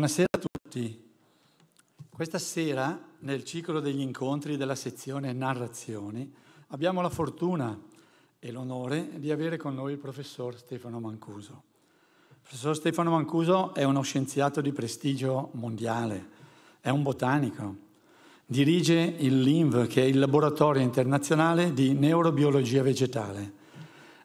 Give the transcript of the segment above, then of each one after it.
Buonasera a tutti. Questa sera, nel ciclo degli incontri della sezione Narrazioni, abbiamo la fortuna e l'onore di avere con noi il professor Stefano Mancuso. Il professor Stefano Mancuso è uno scienziato di prestigio mondiale, è un botanico, dirige il LINV, che è il laboratorio internazionale di neurobiologia vegetale.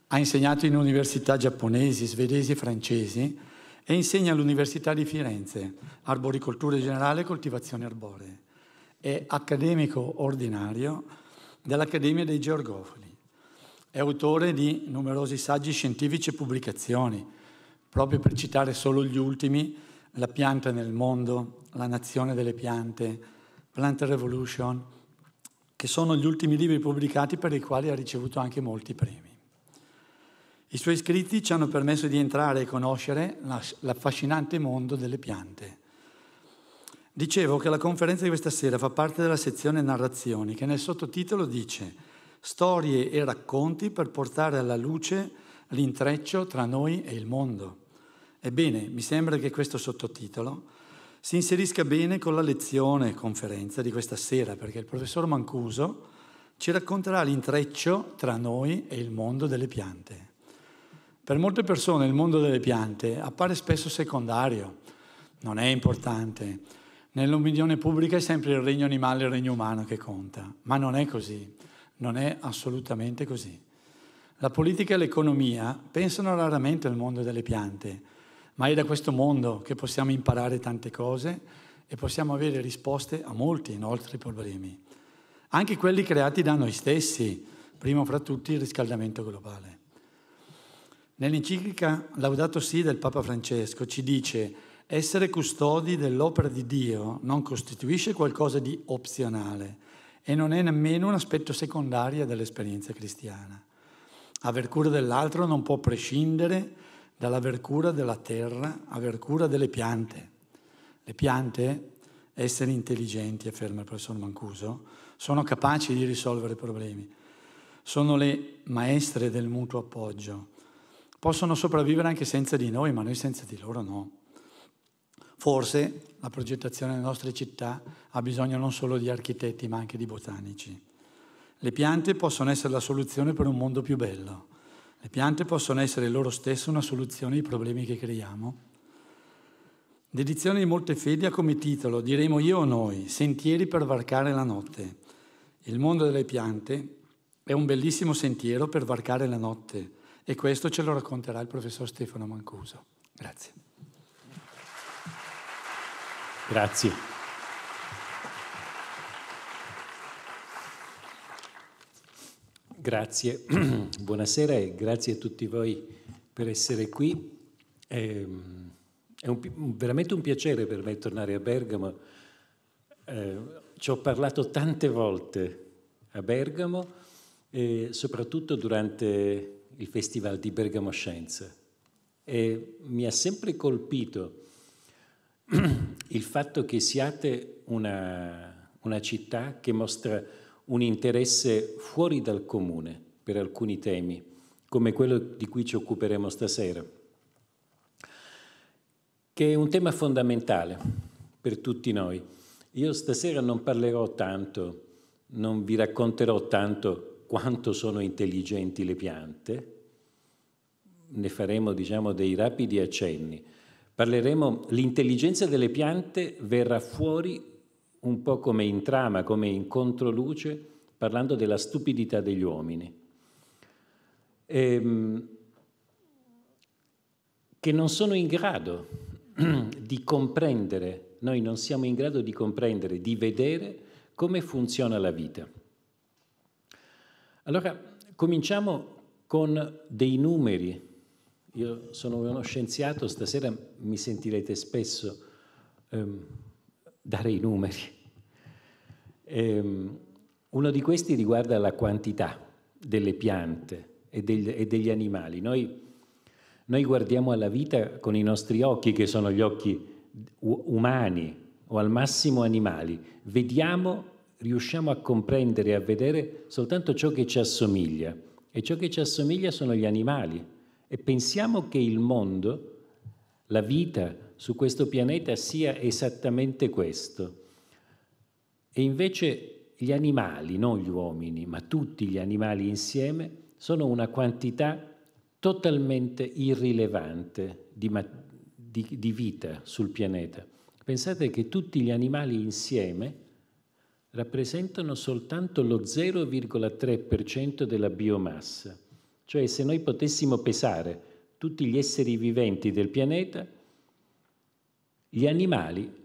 Ha insegnato in università giapponesi, svedesi e francesi e insegna all'Università di Firenze arboricoltura generale e coltivazione arboree. È accademico ordinario dell'Accademia dei Georgofili. È autore di numerosi saggi scientifici e pubblicazioni, proprio per citare solo gli ultimi, La pianta nel mondo, La nazione delle piante, Plant Revolution, che sono gli ultimi libri pubblicati per i quali ha ricevuto anche molti premi. I suoi scritti ci hanno permesso di entrare e conoscere l'affascinante mondo delle piante. Dicevo che la conferenza di questa sera fa parte della sezione narrazioni che nel sottotitolo dice Storie e racconti per portare alla luce l'intreccio tra noi e il mondo. Ebbene, mi sembra che questo sottotitolo si inserisca bene con la lezione conferenza di questa sera perché il professor Mancuso ci racconterà l'intreccio tra noi e il mondo delle piante. Per molte persone il mondo delle piante appare spesso secondario, non è importante. Nell'opinione pubblica è sempre il regno animale e il regno umano che conta, ma non è così, non è assolutamente così. La politica e l'economia pensano raramente al mondo delle piante, ma è da questo mondo che possiamo imparare tante cose e possiamo avere risposte a molti nostri problemi, anche quelli creati da noi stessi, primo fra tutti il riscaldamento globale. Nell'enciclica Laudato Si del Papa Francesco ci dice essere custodi dell'opera di Dio non costituisce qualcosa di opzionale e non è nemmeno un aspetto secondario dell'esperienza cristiana. Aver cura dell'altro non può prescindere dall'aver cura della terra, aver cura delle piante. Le piante, essere intelligenti, afferma il professor Mancuso, sono capaci di risolvere problemi. Sono le maestre del mutuo appoggio possono sopravvivere anche senza di noi, ma noi senza di loro no. Forse la progettazione delle nostre città ha bisogno non solo di architetti, ma anche di botanici. Le piante possono essere la soluzione per un mondo più bello. Le piante possono essere loro stesse una soluzione ai problemi che creiamo. L'edizione di molte fedi ha come titolo, diremo io o noi, Sentieri per varcare la notte. Il mondo delle piante è un bellissimo sentiero per varcare la notte e questo ce lo racconterà il professor Stefano Mancuso. Grazie. Grazie. Grazie, buonasera e grazie a tutti voi per essere qui. Ehm, è, un, veramente un piacere per me tornare a Bergamo. Eh, ci ho parlato tante volte a Bergamo, e soprattutto durante il Festival di Bergamo Scienza e mi ha sempre colpito il fatto che siate una, una città che mostra un interesse fuori dal comune per alcuni temi, come quello di cui ci occuperemo stasera, che è un tema fondamentale per tutti noi. Io stasera non parlerò tanto, non vi racconterò tanto quanto sono intelligenti le piante, ne faremo diciamo, dei rapidi accenni. Parleremo, l'intelligenza delle piante verrà fuori un po' come in trama, come in controluce, parlando della stupidità degli uomini. Ehm, che non sono in grado di comprendere, noi non siamo in grado di comprendere, di vedere come funziona la vita. Allora, cominciamo con dei numeri. Io sono uno scienziato, stasera mi sentirete spesso ehm, dare i numeri. Ehm, uno di questi riguarda la quantità delle piante e, degli, e degli animali. Noi, noi guardiamo alla vita con i nostri occhi, che sono gli occhi umani o al massimo animali. Vediamo riusciamo a comprendere e a vedere soltanto ciò che ci assomiglia e ciò che ci assomiglia sono gli animali e pensiamo che il mondo, la vita su questo pianeta sia esattamente questo. E invece gli animali, non gli uomini, ma tutti gli animali insieme, sono una quantità totalmente irrilevante di, di, di vita sul pianeta. Pensate che tutti gli animali insieme rappresentano soltanto lo 0,3% della biomassa. Cioè se noi potessimo pesare tutti gli esseri viventi del pianeta, gli animali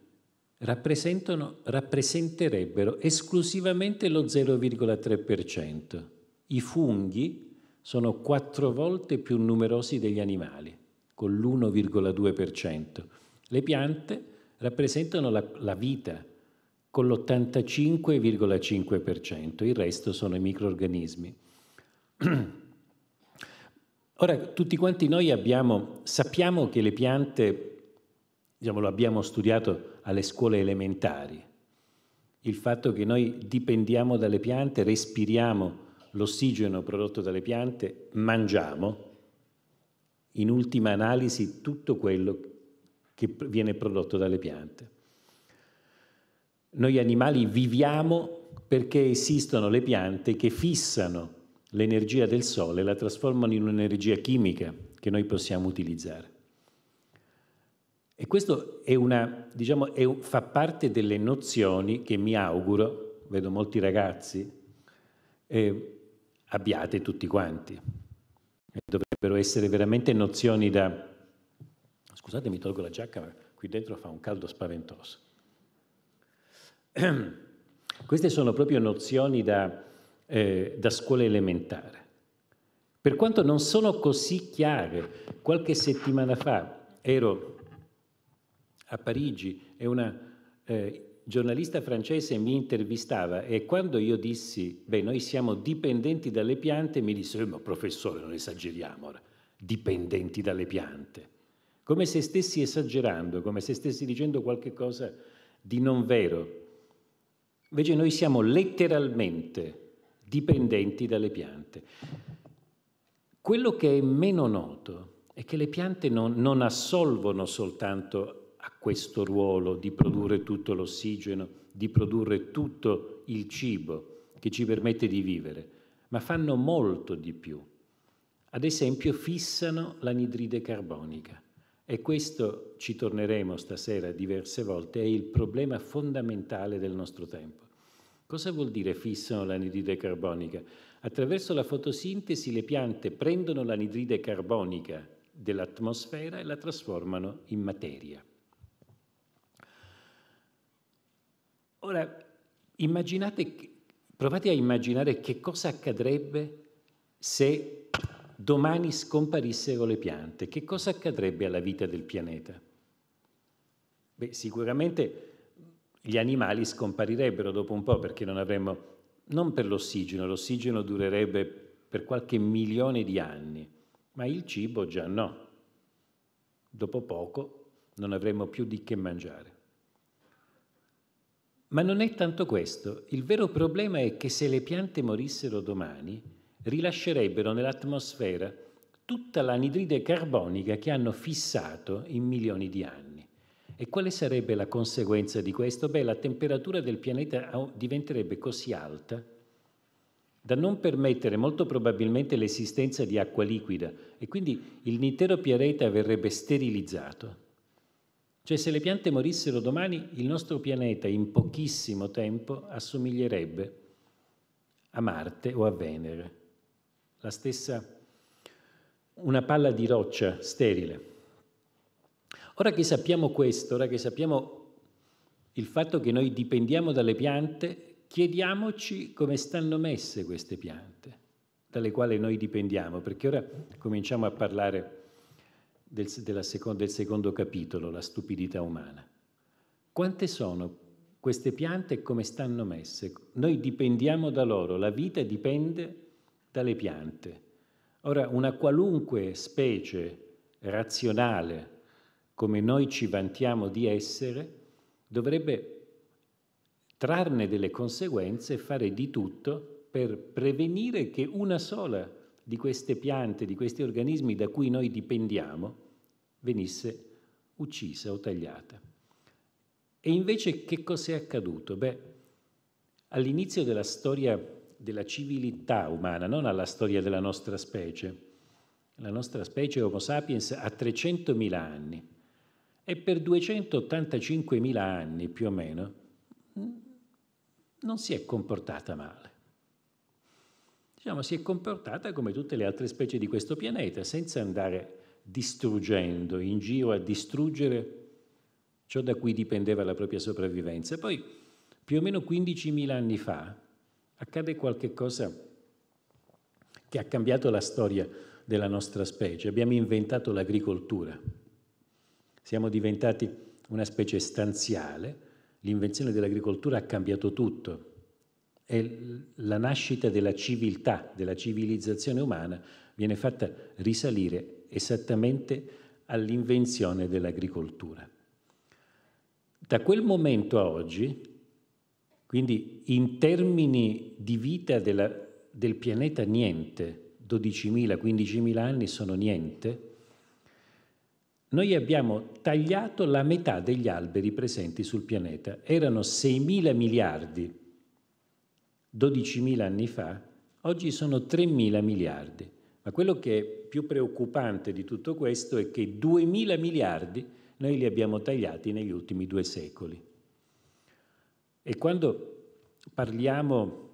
rappresenterebbero esclusivamente lo 0,3%. I funghi sono quattro volte più numerosi degli animali, con l'1,2%. Le piante rappresentano la, la vita, con l'85,5%, il resto sono i microorganismi. Ora, tutti quanti noi abbiamo, sappiamo che le piante, diciamo, lo abbiamo studiato alle scuole elementari, il fatto che noi dipendiamo dalle piante, respiriamo l'ossigeno prodotto dalle piante, mangiamo, in ultima analisi, tutto quello che viene prodotto dalle piante. Noi animali viviamo perché esistono le piante che fissano l'energia del sole e la trasformano in un'energia chimica che noi possiamo utilizzare. E questo una, diciamo, è, fa parte delle nozioni che mi auguro, vedo molti ragazzi, eh, abbiate tutti quanti. Dovrebbero essere veramente nozioni da... Scusate, mi tolgo la giacca, ma qui dentro fa un caldo spaventoso. Queste sono proprio nozioni da, eh, da scuola elementare. Per quanto non sono così chiare, qualche settimana fa ero a Parigi e una eh, giornalista francese mi intervistava e quando io dissi, beh, noi siamo dipendenti dalle piante, mi disse, eh, ma professore, non esageriamo dipendenti dalle piante. Come se stessi esagerando, come se stessi dicendo qualcosa di non vero. Invece noi siamo letteralmente dipendenti dalle piante. Quello che è meno noto è che le piante non, non assolvono soltanto a questo ruolo di produrre tutto l'ossigeno, di produrre tutto il cibo che ci permette di vivere, ma fanno molto di più. Ad esempio fissano l'anidride carbonica e questo, ci torneremo stasera diverse volte, è il problema fondamentale del nostro tempo. Cosa vuol dire fissano l'anidride carbonica? Attraverso la fotosintesi le piante prendono l'anidride carbonica dell'atmosfera e la trasformano in materia. Ora, immaginate, provate a immaginare che cosa accadrebbe se domani scomparissero le piante, che cosa accadrebbe alla vita del pianeta? Beh, sicuramente gli animali scomparirebbero dopo un po' perché non avremmo, non per l'ossigeno, l'ossigeno durerebbe per qualche milione di anni, ma il cibo già no. Dopo poco non avremmo più di che mangiare. Ma non è tanto questo, il vero problema è che se le piante morissero domani, rilascerebbero nell'atmosfera tutta l'anidride carbonica che hanno fissato in milioni di anni. E quale sarebbe la conseguenza di questo? Beh, la temperatura del pianeta diventerebbe così alta da non permettere molto probabilmente l'esistenza di acqua liquida e quindi l'intero pianeta verrebbe sterilizzato. Cioè se le piante morissero domani, il nostro pianeta in pochissimo tempo assomiglierebbe a Marte o a Venere la stessa, una palla di roccia sterile. Ora che sappiamo questo, ora che sappiamo il fatto che noi dipendiamo dalle piante, chiediamoci come stanno messe queste piante dalle quali noi dipendiamo, perché ora cominciamo a parlare del, seconda, del secondo capitolo, la stupidità umana. Quante sono queste piante e come stanno messe? Noi dipendiamo da loro, la vita dipende da loro dalle piante. Ora, una qualunque specie razionale come noi ci vantiamo di essere, dovrebbe trarne delle conseguenze e fare di tutto per prevenire che una sola di queste piante, di questi organismi da cui noi dipendiamo, venisse uccisa o tagliata. E invece che cos'è accaduto? Beh, all'inizio della storia della civiltà umana, non alla storia della nostra specie. La nostra specie Homo sapiens ha 300.000 anni e per 285.000 anni più o meno non si è comportata male. Diciamo, si è comportata come tutte le altre specie di questo pianeta, senza andare distruggendo, in giro a distruggere ciò da cui dipendeva la propria sopravvivenza. Poi, più o meno 15.000 anni fa, accade qualcosa che ha cambiato la storia della nostra specie. Abbiamo inventato l'agricoltura. Siamo diventati una specie stanziale. L'invenzione dell'agricoltura ha cambiato tutto. È la nascita della civiltà, della civilizzazione umana, viene fatta risalire esattamente all'invenzione dell'agricoltura. Da quel momento a oggi quindi in termini di vita della, del pianeta niente, 12.000-15.000 anni sono niente, noi abbiamo tagliato la metà degli alberi presenti sul pianeta. Erano 6.000 miliardi 12.000 anni fa, oggi sono 3.000 miliardi. Ma quello che è più preoccupante di tutto questo è che 2.000 miliardi noi li abbiamo tagliati negli ultimi due secoli. E quando parliamo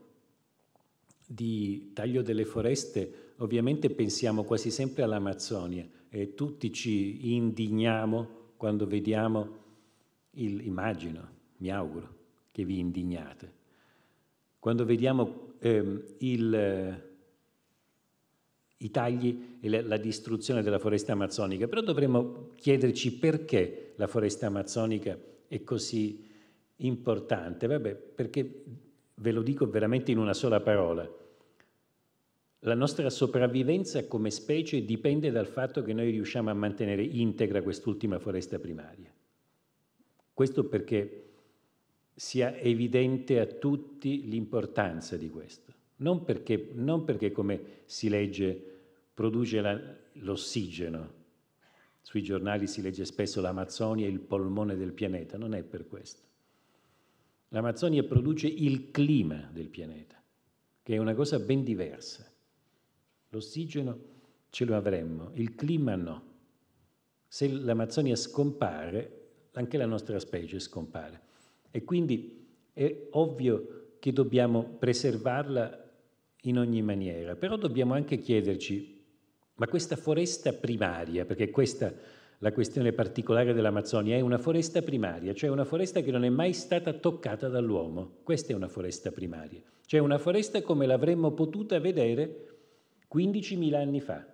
di taglio delle foreste, ovviamente pensiamo quasi sempre all'Amazzonia e tutti ci indigniamo quando vediamo, il, immagino, mi auguro che vi indignate, quando vediamo eh, il, eh, i tagli e la, la distruzione della foresta amazzonica, però dovremmo chiederci perché la foresta amazzonica è così importante, vabbè, perché ve lo dico veramente in una sola parola. La nostra sopravvivenza come specie dipende dal fatto che noi riusciamo a mantenere integra quest'ultima foresta primaria. Questo perché sia evidente a tutti l'importanza di questo. Non perché, non perché, come si legge, produce l'ossigeno. Sui giornali si legge spesso l'Amazzonia è il polmone del pianeta, non è per questo. L'Amazzonia produce il clima del pianeta, che è una cosa ben diversa. L'ossigeno ce lo avremmo, il clima no. Se l'Amazzonia scompare, anche la nostra specie scompare. E quindi è ovvio che dobbiamo preservarla in ogni maniera, però dobbiamo anche chiederci, ma questa foresta primaria, perché questa è la questione particolare dell'Amazzonia, è una foresta primaria, cioè una foresta che non è mai stata toccata dall'uomo. Questa è una foresta primaria, cioè una foresta come l'avremmo potuta vedere 15.000 anni fa.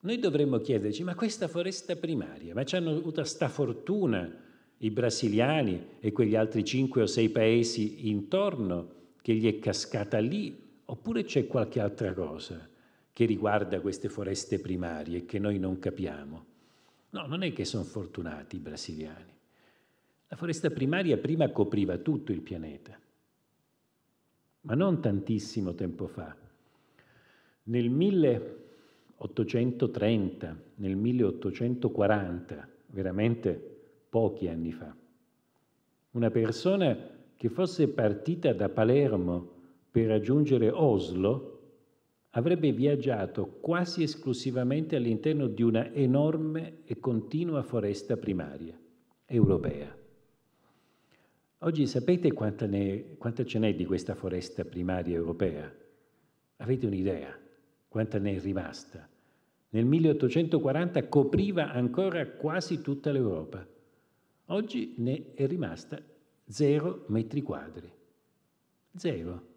Noi dovremmo chiederci, ma questa foresta primaria, ma ci hanno avuto sta fortuna i brasiliani e quegli altri 5 o 6 paesi intorno che gli è cascata lì, oppure c'è qualche altra cosa? che riguarda queste foreste primarie che noi non capiamo. No, non è che sono fortunati i brasiliani. La foresta primaria prima copriva tutto il pianeta, ma non tantissimo tempo fa. Nel 1830, nel 1840, veramente pochi anni fa, una persona che fosse partita da Palermo per raggiungere Oslo avrebbe viaggiato quasi esclusivamente all'interno di una enorme e continua foresta primaria europea. Oggi sapete quanta, ne, quanta ce n'è di questa foresta primaria europea? Avete un'idea quanta ne è rimasta? Nel 1840 copriva ancora quasi tutta l'Europa. Oggi ne è rimasta zero metri quadri. Zero.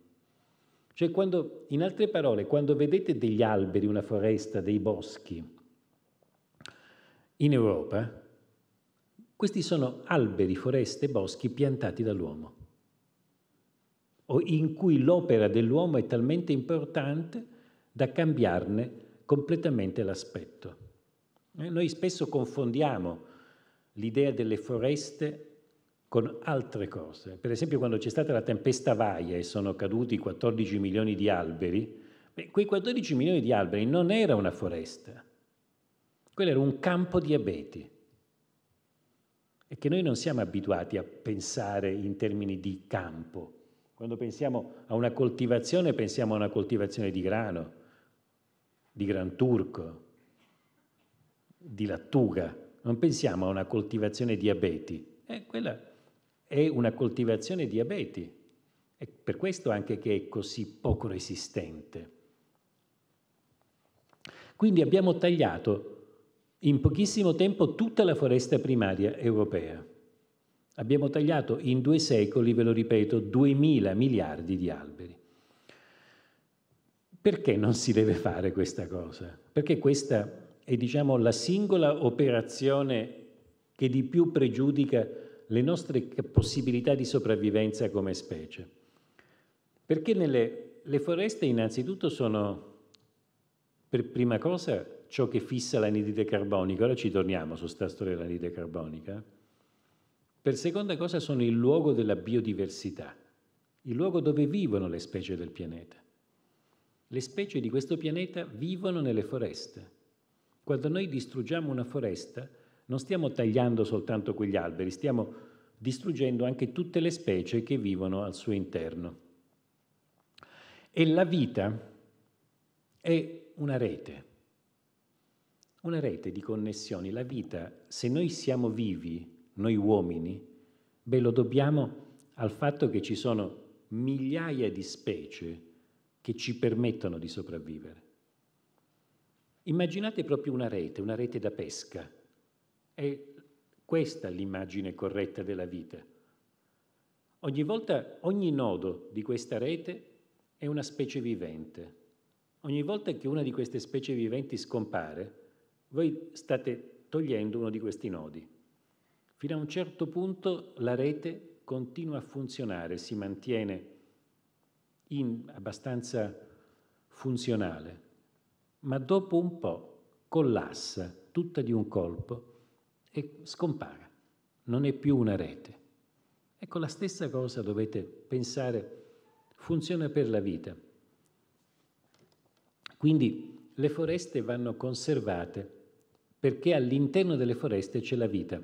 Cioè quando, in altre parole, quando vedete degli alberi, una foresta, dei boschi in Europa, questi sono alberi, foreste, boschi piantati dall'uomo, o in cui l'opera dell'uomo è talmente importante da cambiarne completamente l'aspetto. Eh, noi spesso confondiamo l'idea delle foreste con altre cose. Per esempio quando c'è stata la tempesta Vaia e sono caduti 14 milioni di alberi, beh, quei 14 milioni di alberi non era una foresta, quello era un campo di abeti. E che noi non siamo abituati a pensare in termini di campo. Quando pensiamo a una coltivazione, pensiamo a una coltivazione di grano, di gran turco, di lattuga. Non pensiamo a una coltivazione di abeti. Eh, quella è una coltivazione di abeti. È per questo anche che è così poco resistente. Quindi abbiamo tagliato in pochissimo tempo tutta la foresta primaria europea. Abbiamo tagliato in due secoli, ve lo ripeto, 2.000 miliardi di alberi. Perché non si deve fare questa cosa? Perché questa è diciamo, la singola operazione che di più pregiudica le nostre possibilità di sopravvivenza come specie. Perché nelle, le foreste innanzitutto sono per prima cosa ciò che fissa l'anidride carbonica, ora ci torniamo su questa storia dell'anidride carbonica, per seconda cosa sono il luogo della biodiversità, il luogo dove vivono le specie del pianeta. Le specie di questo pianeta vivono nelle foreste. Quando noi distruggiamo una foresta, non stiamo tagliando soltanto quegli alberi, stiamo distruggendo anche tutte le specie che vivono al suo interno. E la vita è una rete, una rete di connessioni. La vita, se noi siamo vivi, noi uomini, beh, lo dobbiamo al fatto che ci sono migliaia di specie che ci permettono di sopravvivere. Immaginate proprio una rete, una rete da pesca è questa l'immagine corretta della vita. Ogni volta, ogni nodo di questa rete è una specie vivente. Ogni volta che una di queste specie viventi scompare, voi state togliendo uno di questi nodi. Fino a un certo punto la rete continua a funzionare, si mantiene abbastanza funzionale, ma dopo un po' collassa tutta di un colpo e scompare, non è più una rete. Ecco, la stessa cosa dovete pensare funziona per la vita. Quindi le foreste vanno conservate perché all'interno delle foreste c'è la vita.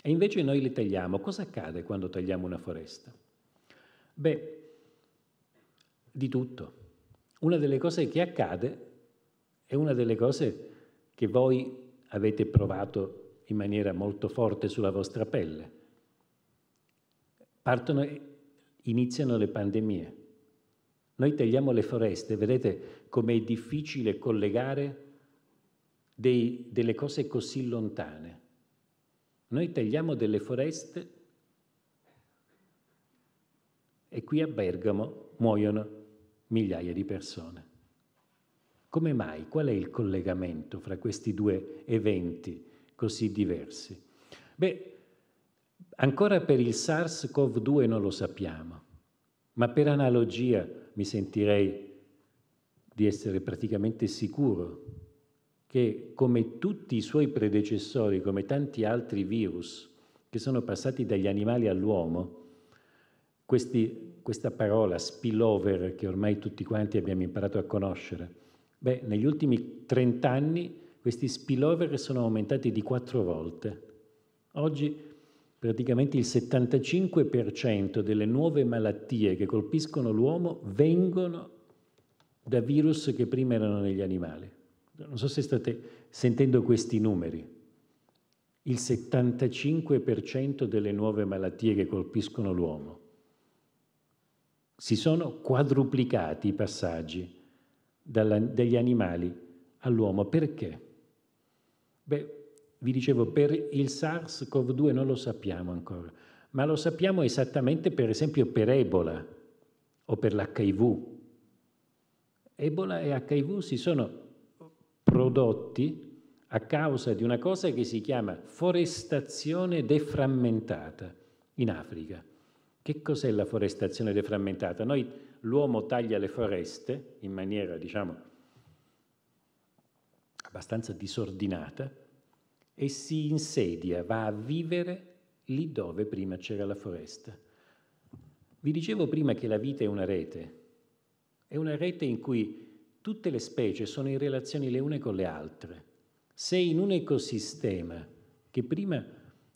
E invece noi le tagliamo. Cosa accade quando tagliamo una foresta? Beh, di tutto. Una delle cose che accade è una delle cose che voi avete provato in maniera molto forte sulla vostra pelle. Partono, iniziano le pandemie. Noi tagliamo le foreste, vedete com'è difficile collegare dei, delle cose così lontane. Noi tagliamo delle foreste e qui a Bergamo muoiono migliaia di persone. Come mai? Qual è il collegamento fra questi due eventi? così diversi? Beh, ancora per il SARS-CoV-2 non lo sappiamo, ma per analogia mi sentirei di essere praticamente sicuro che come tutti i suoi predecessori, come tanti altri virus che sono passati dagli animali all'uomo, questi, questa parola spillover che ormai tutti quanti abbiamo imparato a conoscere, beh, negli ultimi 30 anni questi spillover sono aumentati di quattro volte. Oggi praticamente il 75% delle nuove malattie che colpiscono l'uomo vengono da virus che prima erano negli animali. Non so se state sentendo questi numeri. Il 75% delle nuove malattie che colpiscono l'uomo. Si sono quadruplicati i passaggi dagli animali all'uomo. Perché? Beh, vi dicevo, per il SARS-CoV-2 non lo sappiamo ancora, ma lo sappiamo esattamente per esempio per Ebola o per l'HIV. Ebola e HIV si sono prodotti a causa di una cosa che si chiama forestazione deframmentata in Africa. Che cos'è la forestazione deframmentata? Noi l'uomo taglia le foreste in maniera, diciamo, abbastanza disordinata e si insedia, va a vivere lì dove prima c'era la foresta. Vi dicevo prima che la vita è una rete, è una rete in cui tutte le specie sono in relazione le une con le altre. Se in un ecosistema prima,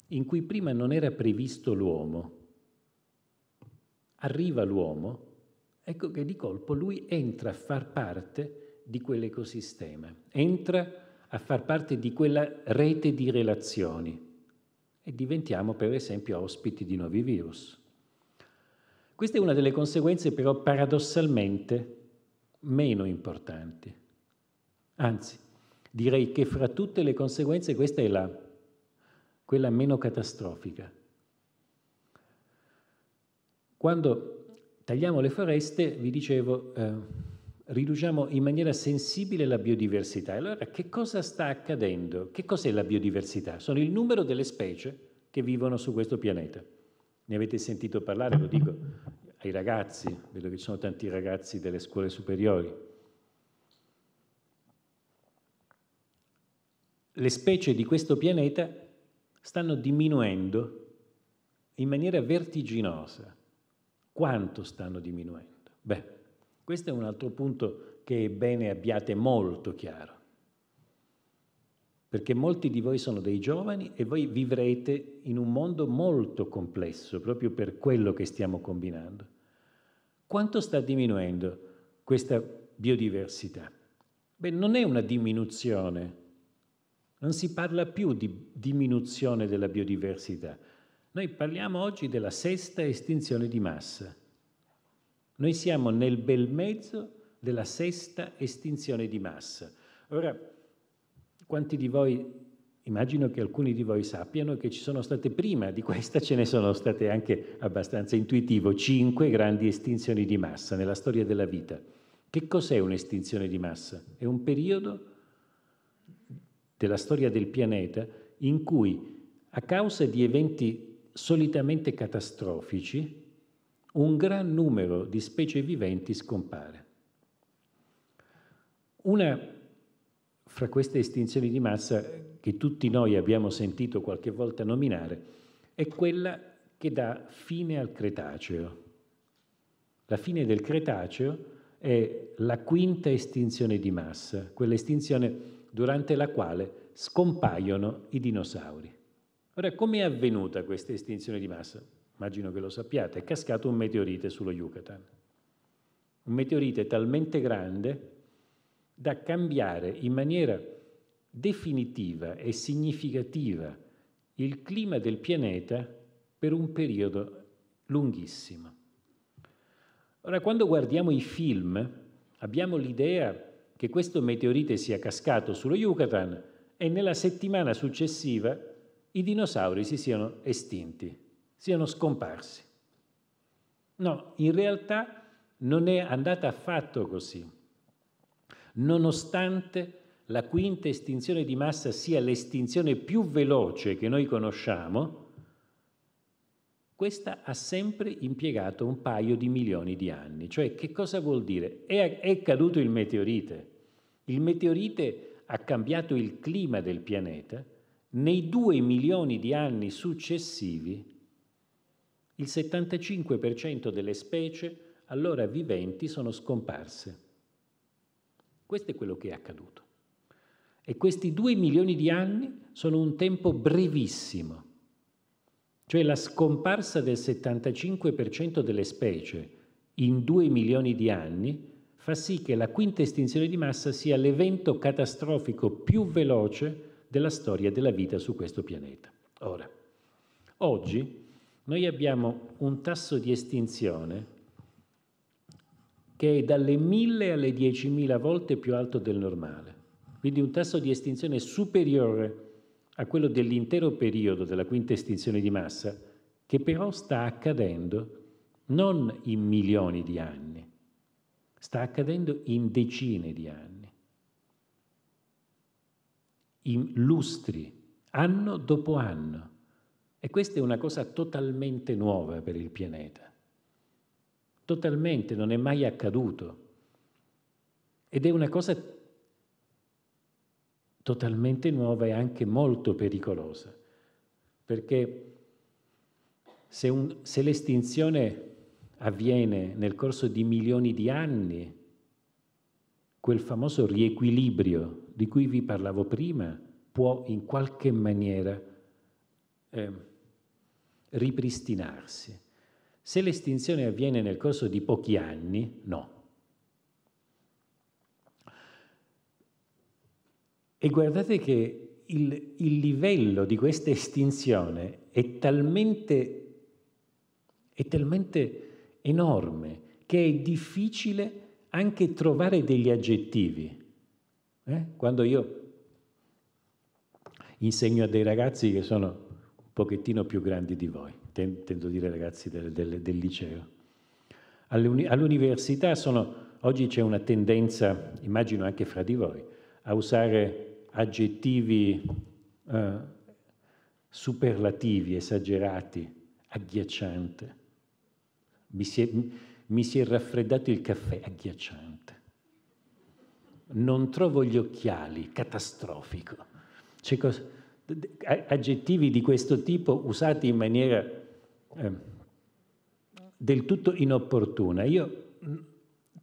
in cui prima non era previsto l'uomo, arriva l'uomo, ecco che di colpo lui entra a far parte di quell'ecosistema, entra a far parte di quella rete di relazioni e diventiamo per esempio ospiti di nuovi virus. Questa è una delle conseguenze però paradossalmente meno importanti. Anzi, direi che fra tutte le conseguenze questa è la, quella meno catastrofica. Quando tagliamo le foreste, vi dicevo, eh, riduciamo in maniera sensibile la biodiversità. Allora, che cosa sta accadendo? Che cos'è la biodiversità? Sono il numero delle specie che vivono su questo pianeta. Ne avete sentito parlare, lo dico ai ragazzi, vedo che ci sono tanti ragazzi delle scuole superiori. Le specie di questo pianeta stanno diminuendo in maniera vertiginosa. Quanto stanno diminuendo? Beh, questo è un altro punto che è bene abbiate molto chiaro, perché molti di voi sono dei giovani e voi vivrete in un mondo molto complesso proprio per quello che stiamo combinando. Quanto sta diminuendo questa biodiversità? Beh, non è una diminuzione, non si parla più di diminuzione della biodiversità. Noi parliamo oggi della sesta estinzione di massa. Noi siamo nel bel mezzo della sesta estinzione di massa. Ora, quanti di voi, immagino che alcuni di voi sappiano che ci sono state prima di questa, ce ne sono state anche abbastanza intuitivo, cinque grandi estinzioni di massa nella storia della vita. Che cos'è un'estinzione di massa? È un periodo della storia del pianeta in cui, a causa di eventi solitamente catastrofici, un gran numero di specie viventi scompare. Una fra queste estinzioni di massa che tutti noi abbiamo sentito qualche volta nominare è quella che dà fine al Cretaceo. La fine del Cretaceo è la quinta estinzione di massa, quell'estinzione durante la quale scompaiono i dinosauri. Ora, come è avvenuta questa estinzione di massa? immagino che lo sappiate, è cascato un meteorite sullo Yucatan. Un meteorite talmente grande da cambiare in maniera definitiva e significativa il clima del pianeta per un periodo lunghissimo. Ora, quando guardiamo i film, abbiamo l'idea che questo meteorite sia cascato sullo Yucatan e nella settimana successiva i dinosauri si siano estinti siano scomparsi. No, in realtà non è andata affatto così. Nonostante la quinta estinzione di massa sia l'estinzione più veloce che noi conosciamo, questa ha sempre impiegato un paio di milioni di anni. Cioè, che cosa vuol dire? È, è caduto il meteorite. Il meteorite ha cambiato il clima del pianeta. Nei due milioni di anni successivi il 75% delle specie allora viventi sono scomparse. Questo è quello che è accaduto. E questi due milioni di anni sono un tempo brevissimo. Cioè la scomparsa del 75% delle specie in due milioni di anni fa sì che la quinta estinzione di massa sia l'evento catastrofico più veloce della storia della vita su questo pianeta. Ora, oggi noi abbiamo un tasso di estinzione che è dalle 1000 alle 10.000 volte più alto del normale, quindi un tasso di estinzione superiore a quello dell'intero periodo della quinta estinzione di massa, che però sta accadendo non in milioni di anni, sta accadendo in decine di anni, in lustri, anno dopo anno. E questa è una cosa totalmente nuova per il pianeta. Totalmente, non è mai accaduto. Ed è una cosa totalmente nuova e anche molto pericolosa, perché se, un, se l'estinzione avviene nel corso di milioni di anni, quel famoso riequilibrio di cui vi parlavo prima può in qualche maniera eh, ripristinarsi. Se l'estinzione avviene nel corso di pochi anni, no. E guardate che il, il livello di questa estinzione è talmente, è talmente enorme che è difficile anche trovare degli aggettivi. Eh? Quando io insegno a dei ragazzi che sono un pochettino più grandi di voi, intendo dire ragazzi del, del, del liceo. all'università sono, oggi c'è una tendenza, immagino anche fra di voi, a usare aggettivi eh, superlativi, esagerati, agghiacciante. Mi si, è, mi si è raffreddato il caffè, agghiacciante. Non trovo gli occhiali, catastrofico. C'è cosa aggettivi di questo tipo usati in maniera ehm, del tutto inopportuna. Io mm,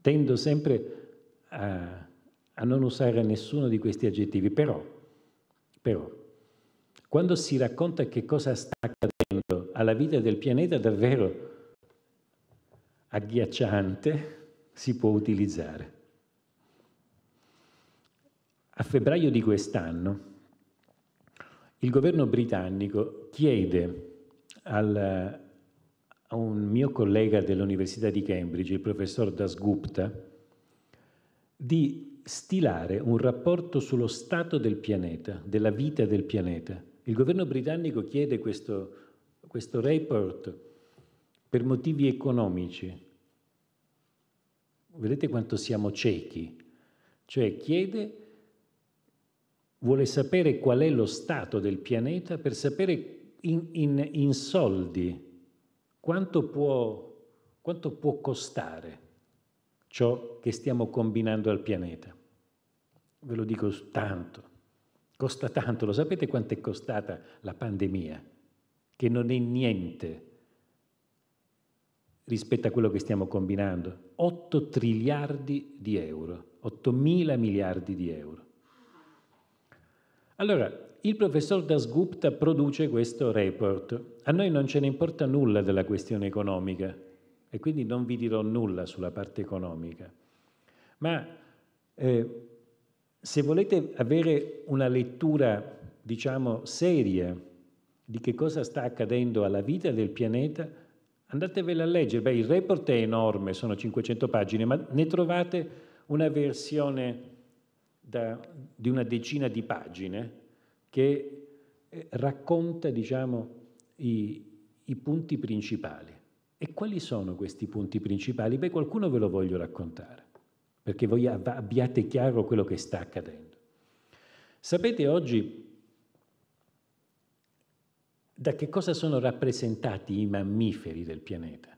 tendo sempre a, a, non usare nessuno di questi aggettivi, però, però quando si racconta che cosa sta accadendo alla vita del pianeta davvero agghiacciante si può utilizzare. A febbraio di quest'anno il governo britannico chiede al, a un mio collega dell'Università di Cambridge, il professor Dasgupta, di stilare un rapporto sullo stato del pianeta, della vita del pianeta. Il governo britannico chiede questo, questo report per motivi economici. Vedete quanto siamo ciechi? Cioè chiede vuole sapere qual è lo stato del pianeta per sapere in, in, in soldi quanto può, quanto può costare ciò che stiamo combinando al pianeta. Ve lo dico tanto, costa tanto, lo sapete quanto è costata la pandemia, che non è niente rispetto a quello che stiamo combinando, 8 triliardi di euro, 8 mila miliardi di euro. Allora, il professor Dasgupta produce questo report. A noi non ce ne importa nulla della questione economica e quindi non vi dirò nulla sulla parte economica. Ma eh, se volete avere una lettura, diciamo, seria di che cosa sta accadendo alla vita del pianeta, andatevela a leggere. Beh, il report è enorme, sono 500 pagine, ma ne trovate una versione da, di una decina di pagine che eh, racconta diciamo, i, i punti principali. E quali sono questi punti principali? Beh, qualcuno ve lo voglio raccontare, perché voi abbiate chiaro quello che sta accadendo. Sapete oggi da che cosa sono rappresentati i mammiferi del pianeta?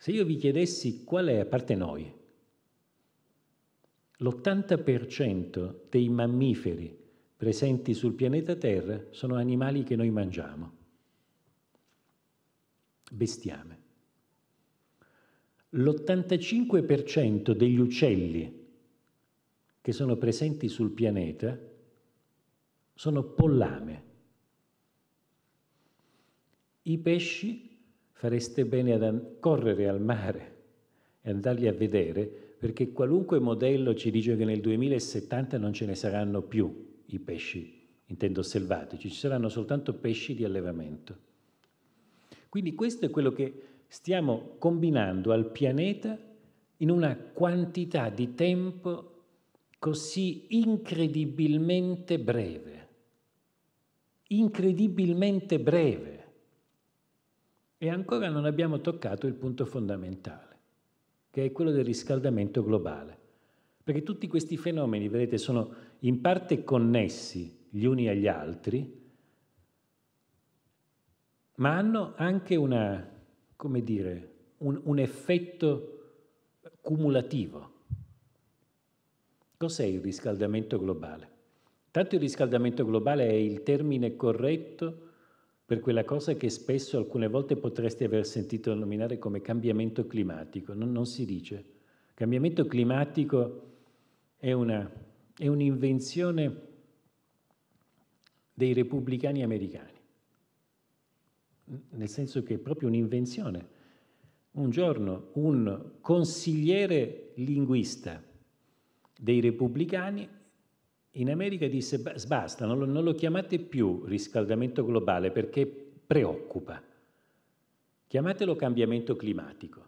Se io vi chiedessi qual è, a parte noi, l'80% dei mammiferi presenti sul pianeta Terra sono animali che noi mangiamo, bestiame. L'85% degli uccelli che sono presenti sul pianeta sono pollame. I pesci fareste bene ad correre al mare e andarli a vedere perché qualunque modello ci dice che nel 2070 non ce ne saranno più i pesci, intendo selvatici, ci saranno soltanto pesci di allevamento. Quindi questo è quello che stiamo combinando al pianeta in una quantità di tempo così incredibilmente breve, incredibilmente breve. E ancora non abbiamo toccato il punto fondamentale che è quello del riscaldamento globale. Perché tutti questi fenomeni, vedete, sono in parte connessi gli uni agli altri, ma hanno anche una, come dire, un, un effetto cumulativo. Cos'è il riscaldamento globale? Tanto il riscaldamento globale è il termine corretto per quella cosa che spesso alcune volte potresti aver sentito nominare come cambiamento climatico. Non, non si dice. Cambiamento climatico è, una, è un'invenzione dei repubblicani americani, nel senso che è proprio un'invenzione. Un giorno un consigliere linguista dei repubblicani in America disse basta, non lo, non lo chiamate più riscaldamento globale perché preoccupa. Chiamatelo cambiamento climatico,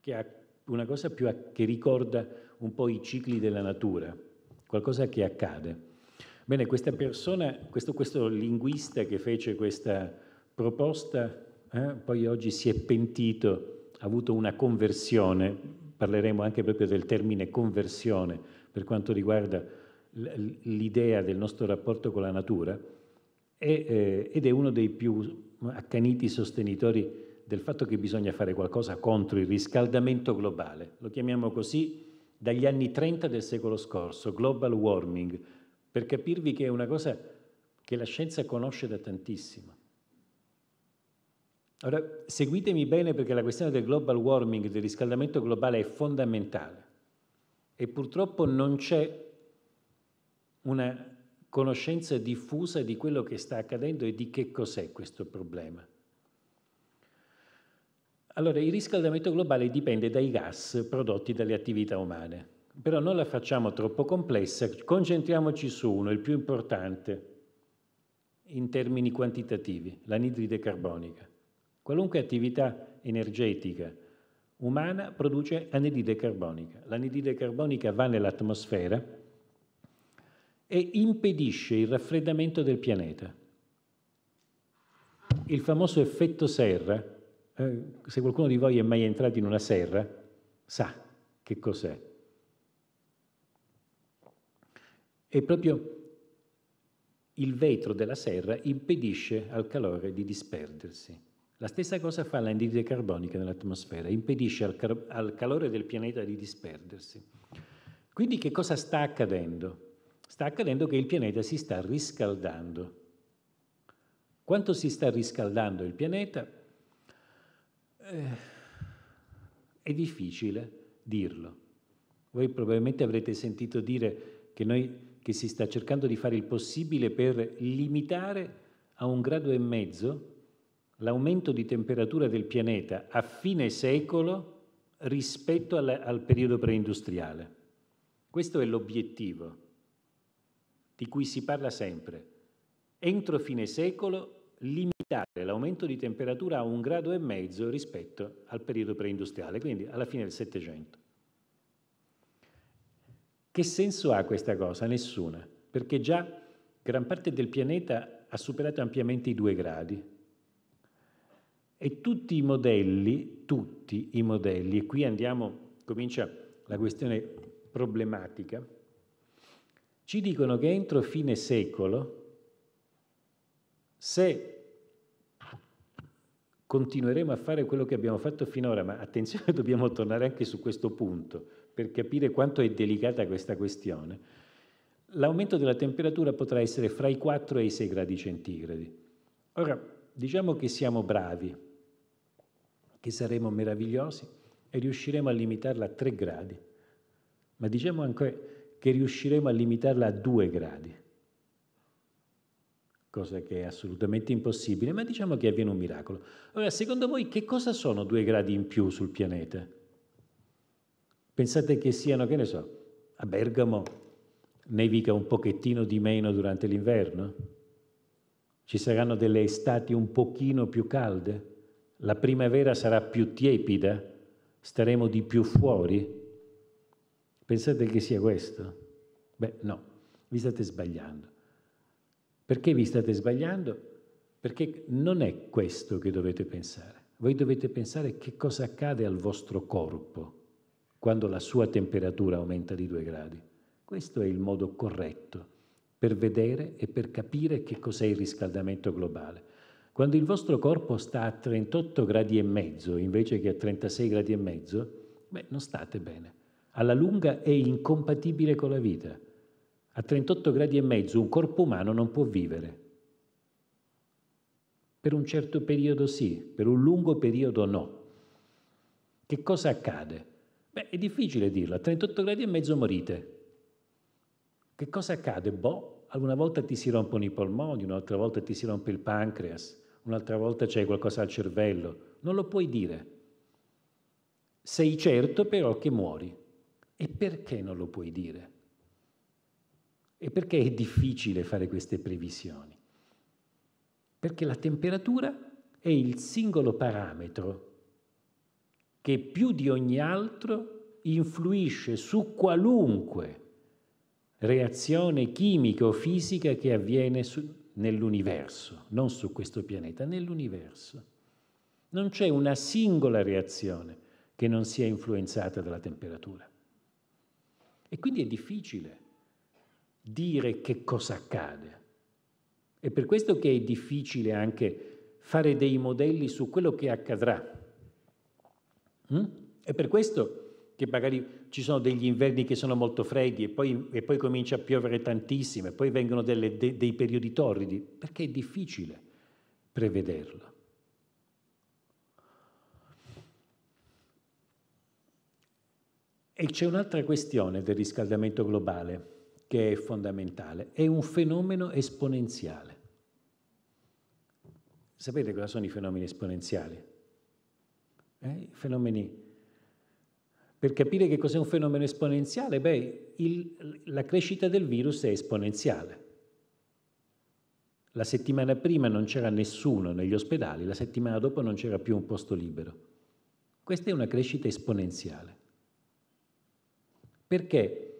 che è una cosa più a, che ricorda un po' i cicli della natura, qualcosa che accade. Bene, questa persona, questo, questo linguista che fece questa proposta, eh, poi oggi si è pentito, ha avuto una conversione, parleremo anche proprio del termine conversione per quanto riguarda l'idea del nostro rapporto con la natura è, eh, ed è uno dei più accaniti sostenitori del fatto che bisogna fare qualcosa contro il riscaldamento globale. Lo chiamiamo così dagli anni 30 del secolo scorso, global warming, per capirvi che è una cosa che la scienza conosce da tantissimo. Ora, seguitemi bene perché la questione del global warming, del riscaldamento globale è fondamentale e purtroppo non c'è una conoscenza diffusa di quello che sta accadendo e di che cos'è questo problema. Allora, il riscaldamento globale dipende dai gas prodotti dalle attività umane, però non la facciamo troppo complessa, concentriamoci su uno, il più importante in termini quantitativi, l'anidride carbonica. Qualunque attività energetica umana produce anidride carbonica. L'anidride carbonica va nell'atmosfera e impedisce il raffreddamento del pianeta. Il famoso effetto serra, eh, se qualcuno di voi è mai entrato in una serra, sa che cos'è. È proprio il vetro della serra impedisce al calore di disperdersi. La stessa cosa fa l'anidride carbonica nell'atmosfera, impedisce al, car- al calore del pianeta di disperdersi. Quindi che cosa sta accadendo? sta accadendo che il pianeta si sta riscaldando. Quanto si sta riscaldando il pianeta? Eh, è difficile dirlo. Voi probabilmente avrete sentito dire che, noi, che si sta cercando di fare il possibile per limitare a un grado e mezzo l'aumento di temperatura del pianeta a fine secolo rispetto al, al periodo preindustriale. Questo è l'obiettivo di cui si parla sempre. Entro fine secolo limitare l'aumento di temperatura a un grado e mezzo rispetto al periodo preindustriale, quindi alla fine del Settecento. Che senso ha questa cosa? Nessuna, perché già gran parte del pianeta ha superato ampiamente i due gradi. E tutti i modelli, tutti i modelli, e qui andiamo, comincia la questione problematica, ci dicono che entro fine secolo, se continueremo a fare quello che abbiamo fatto finora, ma attenzione, dobbiamo tornare anche su questo punto per capire quanto è delicata questa questione, l'aumento della temperatura potrà essere fra i 4 e i 6 gradi centigradi. Ora, diciamo che siamo bravi, che saremo meravigliosi e riusciremo a limitarla a 3 gradi, ma diciamo anche che riusciremo a limitarla a due gradi, cosa che è assolutamente impossibile, ma diciamo che avviene un miracolo. Allora, secondo voi che cosa sono due gradi in più sul pianeta? Pensate che siano, che ne so, a Bergamo nevica un pochettino di meno durante l'inverno? Ci saranno delle estati un pochino più calde? La primavera sarà più tiepida? Staremo di più fuori? Pensate che sia questo? Beh, no, vi state sbagliando. Perché vi state sbagliando? Perché non è questo che dovete pensare. Voi dovete pensare che cosa accade al vostro corpo quando la sua temperatura aumenta di 2 gradi. Questo è il modo corretto per vedere e per capire che cos'è il riscaldamento globale. Quando il vostro corpo sta a 38 gradi e mezzo invece che a 36 gradi e mezzo, beh, non state bene alla lunga è incompatibile con la vita. A 38 gradi e mezzo un corpo umano non può vivere. Per un certo periodo sì, per un lungo periodo no. Che cosa accade? Beh, è difficile dirlo, a 38 gradi e mezzo morite. Che cosa accade? Boh, una volta ti si rompono i polmoni, un'altra volta ti si rompe il pancreas, un'altra volta c'è qualcosa al cervello. Non lo puoi dire. Sei certo però che muori. E perché non lo puoi dire? E perché è difficile fare queste previsioni? Perché la temperatura è il singolo parametro che più di ogni altro influisce su qualunque reazione chimica o fisica che avviene su, nell'universo, non su questo pianeta, nell'universo. Non c'è una singola reazione che non sia influenzata dalla temperatura. E quindi è difficile dire che cosa accade. È per questo che è difficile anche fare dei modelli su quello che accadrà. Mm? È per questo che magari ci sono degli inverni che sono molto freddi e poi, e poi comincia a piovere tantissimo e poi vengono delle, de, dei periodi torridi, perché è difficile prevederlo. E c'è un'altra questione del riscaldamento globale che è fondamentale, è un fenomeno esponenziale. Sapete cosa sono i fenomeni esponenziali? Eh? Fenomeni... Per capire che cos'è un fenomeno esponenziale, beh, il, la crescita del virus è esponenziale. La settimana prima non c'era nessuno negli ospedali, la settimana dopo non c'era più un posto libero. Questa è una crescita esponenziale. Perché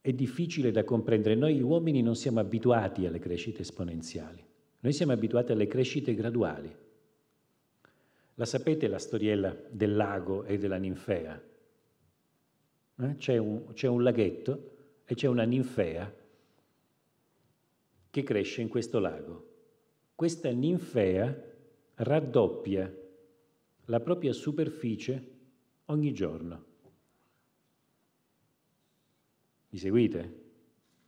è difficile da comprendere. Noi uomini non siamo abituati alle crescite esponenziali, noi siamo abituati alle crescite graduali. La sapete la storiella del lago e della ninfea? Eh? C'è, un, c'è un laghetto e c'è una ninfea che cresce in questo lago. Questa ninfea raddoppia la propria superficie ogni giorno mi seguite?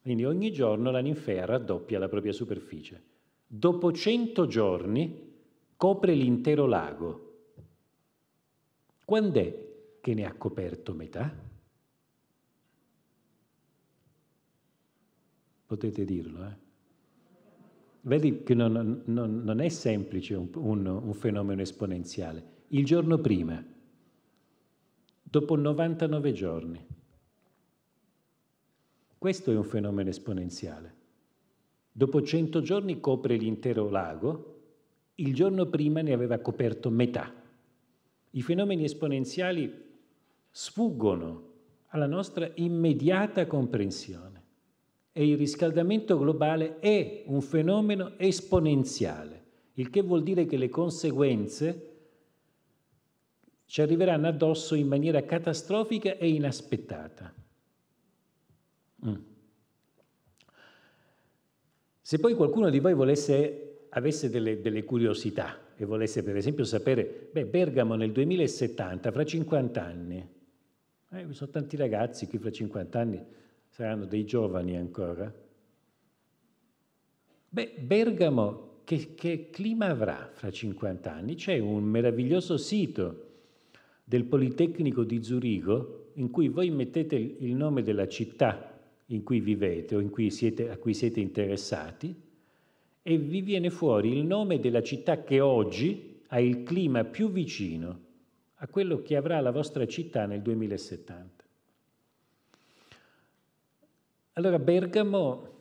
Quindi ogni giorno la ninfea raddoppia la propria superficie. Dopo 100 giorni copre l'intero lago. Quando è che ne ha coperto metà? Potete dirlo, eh? Vedi che non, non, non è semplice un, un, un fenomeno esponenziale. Il giorno prima, dopo 99 giorni, questo è un fenomeno esponenziale. Dopo 100 giorni copre l'intero lago, il giorno prima ne aveva coperto metà. I fenomeni esponenziali sfuggono alla nostra immediata comprensione e il riscaldamento globale è un fenomeno esponenziale, il che vuol dire che le conseguenze ci arriveranno addosso in maniera catastrofica e inaspettata. Mm. Se poi qualcuno di voi volesse, avesse delle, delle curiosità e volesse per esempio sapere, beh, Bergamo nel 2070, fra 50 anni, eh, ci sono tanti ragazzi qui fra 50 anni saranno dei giovani ancora. Beh, Bergamo che, che clima avrà fra 50 anni? C'è un meraviglioso sito del Politecnico di Zurigo in cui voi mettete il nome della città in cui vivete o cui siete, a cui siete interessati e vi viene fuori il nome della città che oggi ha il clima più vicino a quello che avrà la vostra città nel 2070. Allora Bergamo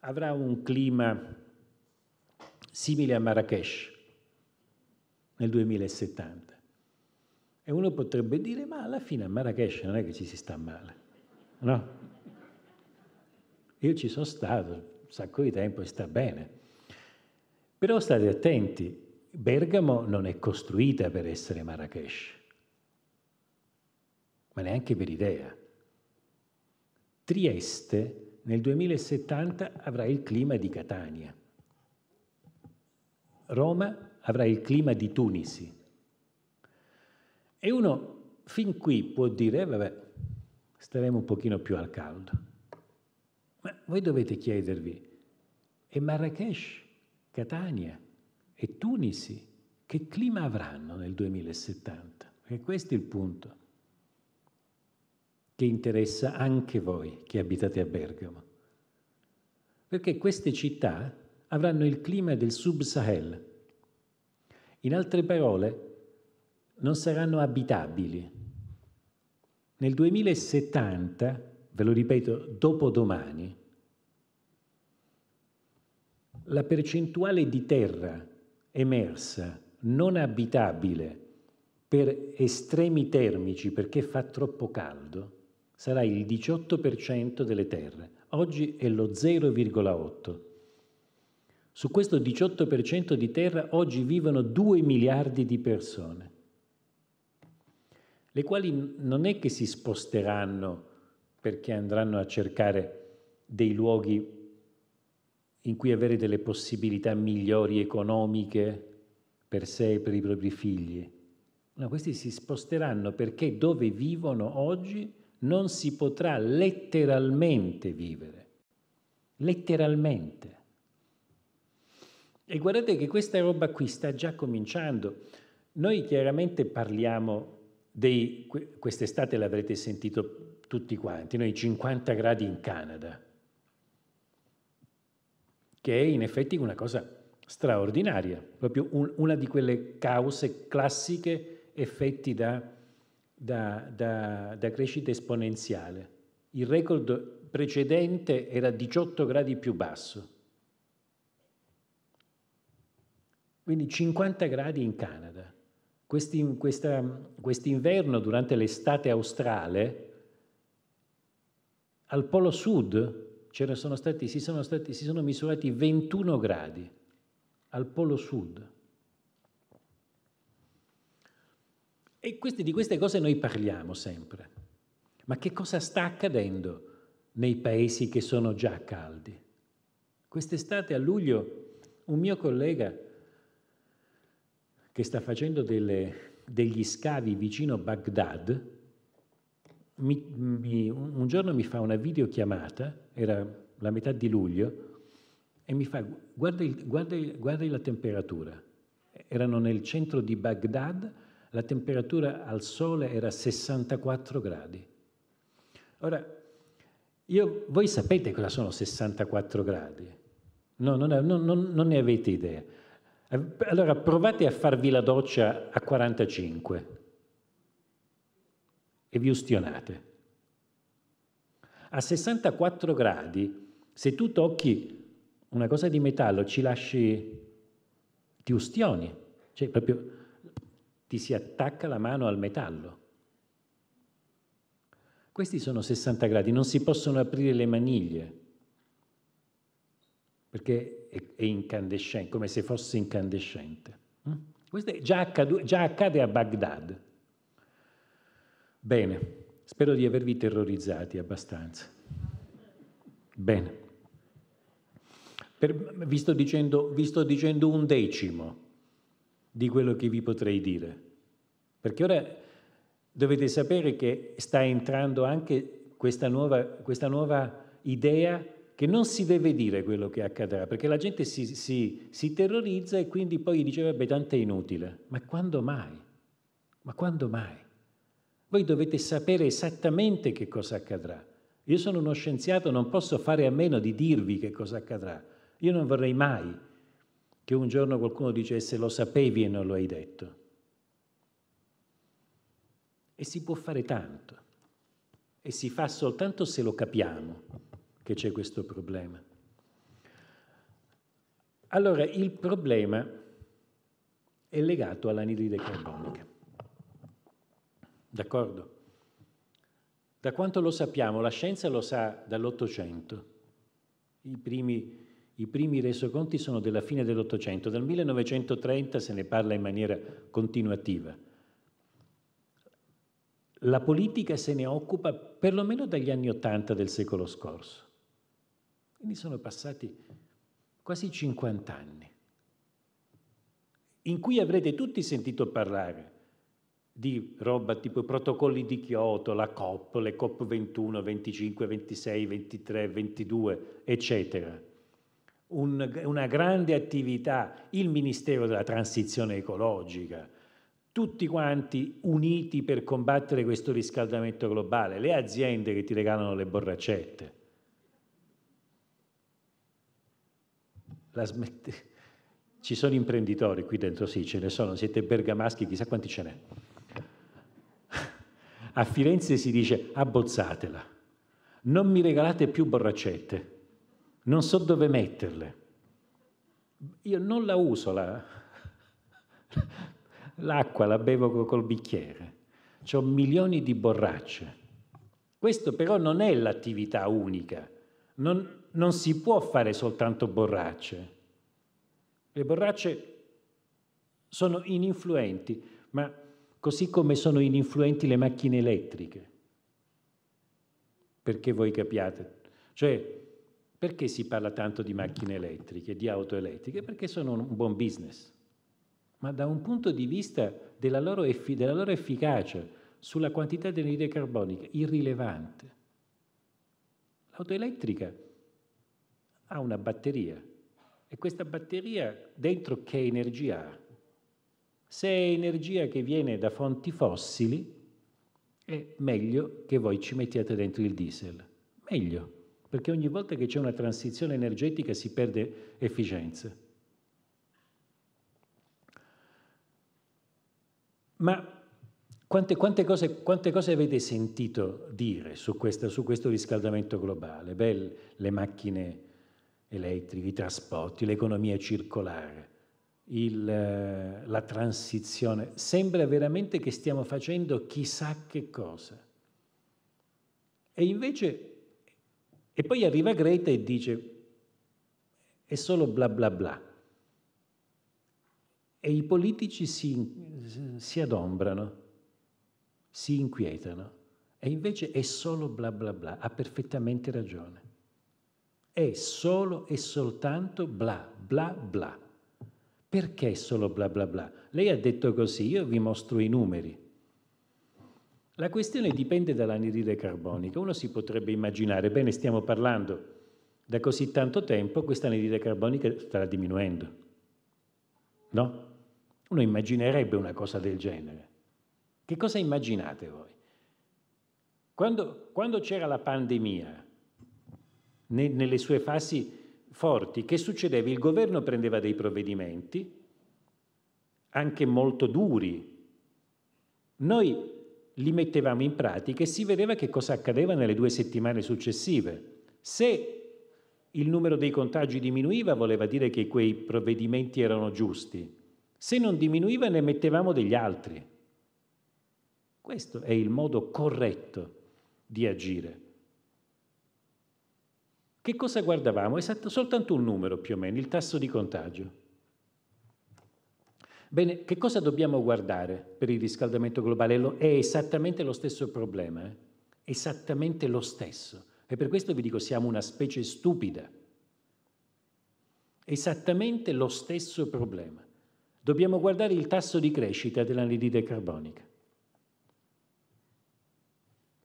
avrà un clima simile a Marrakesh nel 2070. E uno potrebbe dire, ma alla fine a Marrakesh non è che ci si sta male, no? Io ci sono stato un sacco di tempo e sta bene. Però state attenti, Bergamo non è costruita per essere Marrakesh, ma neanche per idea. Trieste nel 2070 avrà il clima di Catania. Roma avrà il clima di Tunisi. E uno fin qui può dire, vabbè, staremo un pochino più al caldo. Ma voi dovete chiedervi, e Marrakesh, Catania e Tunisi, che clima avranno nel 2070? E questo è il punto che interessa anche voi che abitate a Bergamo. Perché queste città avranno il clima del sub-Sahel. In altre parole, non saranno abitabili. Nel 2070 ve lo ripeto, dopodomani, la percentuale di terra emersa non abitabile per estremi termici perché fa troppo caldo sarà il 18% delle terre. Oggi è lo 0,8%. Su questo 18% di terra oggi vivono 2 miliardi di persone, le quali non è che si sposteranno perché andranno a cercare dei luoghi in cui avere delle possibilità migliori economiche per sé e per i propri figli. No, questi si sposteranno perché dove vivono oggi non si potrà letteralmente vivere. Letteralmente. E guardate che questa roba qui sta già cominciando. Noi chiaramente parliamo dei, quest'estate l'avrete sentito tutti quanti, noi 50 gradi in Canada, che è in effetti una cosa straordinaria, proprio un, una di quelle cause classiche effetti da, da, da, da crescita esponenziale. Il record precedente era 18 gradi più basso. Quindi 50 gradi in Canada. Quest'inverno, durante l'estate australe, al Polo Sud sono stati, si, sono stati, si sono misurati 21 gradi, al Polo Sud. E queste, di queste cose noi parliamo sempre. Ma che cosa sta accadendo nei paesi che sono già caldi? Quest'estate a luglio un mio collega che sta facendo delle, degli scavi vicino Baghdad mi, mi, un giorno mi fa una videochiamata, era la metà di luglio, e mi fa guarda, guarda, guarda la temperatura. Erano nel centro di Baghdad, la temperatura al sole era 64 gradi. Ora, io, voi sapete cosa sono 64 gradi? No, non, non, non, non, ne avete idea. Allora provate a farvi la doccia a 45 e vi ustionate. A 64 gradi, se tu tocchi una cosa di metallo, ci lasci, ti ustioni, cioè proprio ti si attacca la mano al metallo. Questi sono 60 gradi, non si possono aprire le maniglie perché è, incandescente, come se fosse incandescente. Mm? Questo è già, accaduto, già accade a Baghdad. Bene, spero di avervi terrorizzati abbastanza. Bene. Per, vi, sto dicendo, vi sto dicendo un decimo di quello che vi potrei dire, perché ora dovete sapere che sta entrando anche questa nuova, questa nuova idea che non si deve dire quello che accadrà, perché la gente si, si, si terrorizza e quindi poi dice, vabbè, tanto è inutile. Ma quando mai? Ma quando mai? Voi dovete sapere esattamente che cosa accadrà. Io sono uno scienziato, non posso fare a meno di dirvi che cosa accadrà. Io non vorrei mai che un giorno qualcuno dicesse lo sapevi e non lo hai detto. E si può fare tanto. E si fa soltanto se lo capiamo che c'è questo problema. Allora, il problema è legato all'anidride carbonica. D'accordo? Da quanto lo sappiamo, la scienza lo sa dall'Ottocento. I primi, I primi resoconti sono della fine dell'Ottocento, dal 1930 se ne parla in maniera continuativa. La politica se ne occupa perlomeno dagli anni Ottanta del secolo scorso. Quindi sono passati quasi 50 anni, in cui avrete tutti sentito parlare di roba tipo i protocolli di Kyoto, la COP, le COP 21, 25, 26, 23, 22, eccetera. Un, una grande attività, il Ministero della Transizione Ecologica, tutti quanti uniti per combattere questo riscaldamento globale, le aziende che ti regalano le borraccette. La smette... Ci sono imprenditori qui dentro, sì, ce ne sono, siete bergamaschi, chissà quanti ce n'è. A Firenze si dice abbozzatela, non mi regalate più borraccette, non so dove metterle. Io non la uso, la... l'acqua la bevo col bicchiere, ho milioni di borracce. Questo però non è l'attività unica, non, non si può fare soltanto borracce. Le borracce sono ininfluenti, ma Così come sono ininfluenti le macchine elettriche. Perché voi capiate? Cioè, perché si parla tanto di macchine elettriche, di auto elettriche? Perché sono un buon business. Ma da un punto di vista della loro, effi- della loro efficacia sulla quantità di anidride carbonica, irrilevante. L'auto elettrica ha una batteria e questa batteria dentro che energia ha? Se è energia che viene da fonti fossili, è meglio che voi ci mettiate dentro il diesel. Meglio, perché ogni volta che c'è una transizione energetica si perde efficienza. Ma quante, quante, cose, quante, cose, avete sentito dire su, questa, su questo riscaldamento globale? Beh, le macchine elettriche, i trasporti, l'economia circolare il, eh, la transizione. Sembra veramente che stiamo facendo chissà che cosa. E invece, e poi arriva Greta e dice, è solo bla bla bla. E i politici si, si adombrano, si inquietano. E invece è solo bla bla bla, ha perfettamente ragione. È solo e soltanto bla bla bla. Perché solo bla bla bla? Lei ha detto così, io vi mostro i numeri. La questione dipende dall'anidride carbonica. Uno si potrebbe immaginare, bene, stiamo parlando da così tanto tempo, questa anidride carbonica starà diminuendo. No? Uno immaginerebbe una cosa del genere. Che cosa immaginate voi? Quando, quando c'era la pandemia, ne, nelle sue fasi forti, che succedeva? Il governo prendeva dei provvedimenti, anche molto duri. Noi li mettevamo in pratica e si vedeva che cosa accadeva nelle due settimane successive. Se il numero dei contagi diminuiva voleva dire che quei provvedimenti erano giusti, se non diminuiva ne mettevamo degli altri. Questo è il modo corretto di agire. Che cosa guardavamo? Esatto, soltanto un numero più o meno, il tasso di contagio. Bene, che cosa dobbiamo guardare per il riscaldamento globale? È esattamente lo stesso problema, eh? esattamente lo stesso. E per questo vi dico siamo una specie stupida. Esattamente lo stesso problema. Dobbiamo guardare il tasso di crescita dell'anidride carbonica.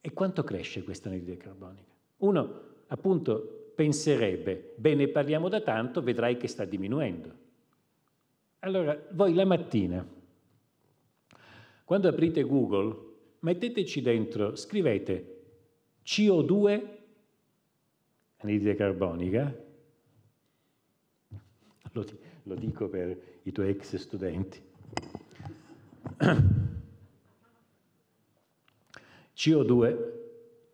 E quanto cresce questa anidride carbonica? Uno, appunto, penserebbe, bene parliamo da tanto, vedrai che sta diminuendo. Allora, voi la mattina, quando aprite Google, metteteci dentro, scrivete CO2, anidride carbonica, lo, lo dico per i tuoi ex studenti, CO2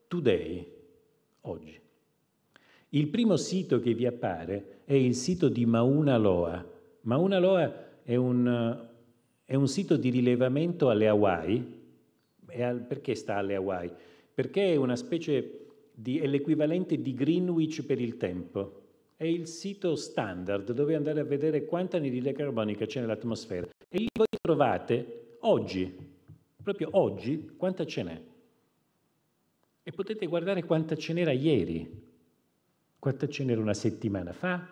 today, oggi. Il primo sito che vi appare è il sito di Mauna Loa. Mauna Loa è un, è un sito di rilevamento alle Hawaii. Al, perché sta alle Hawaii? Perché è una specie di, è l'equivalente di Greenwich per il tempo. È il sito standard dove andare a vedere quanta anidride carbonica c'è nell'atmosfera. E lì voi trovate oggi, proprio oggi, quanta ce n'è. E potete guardare quanta ce n'era ieri. Quanta ce n'era una settimana fa,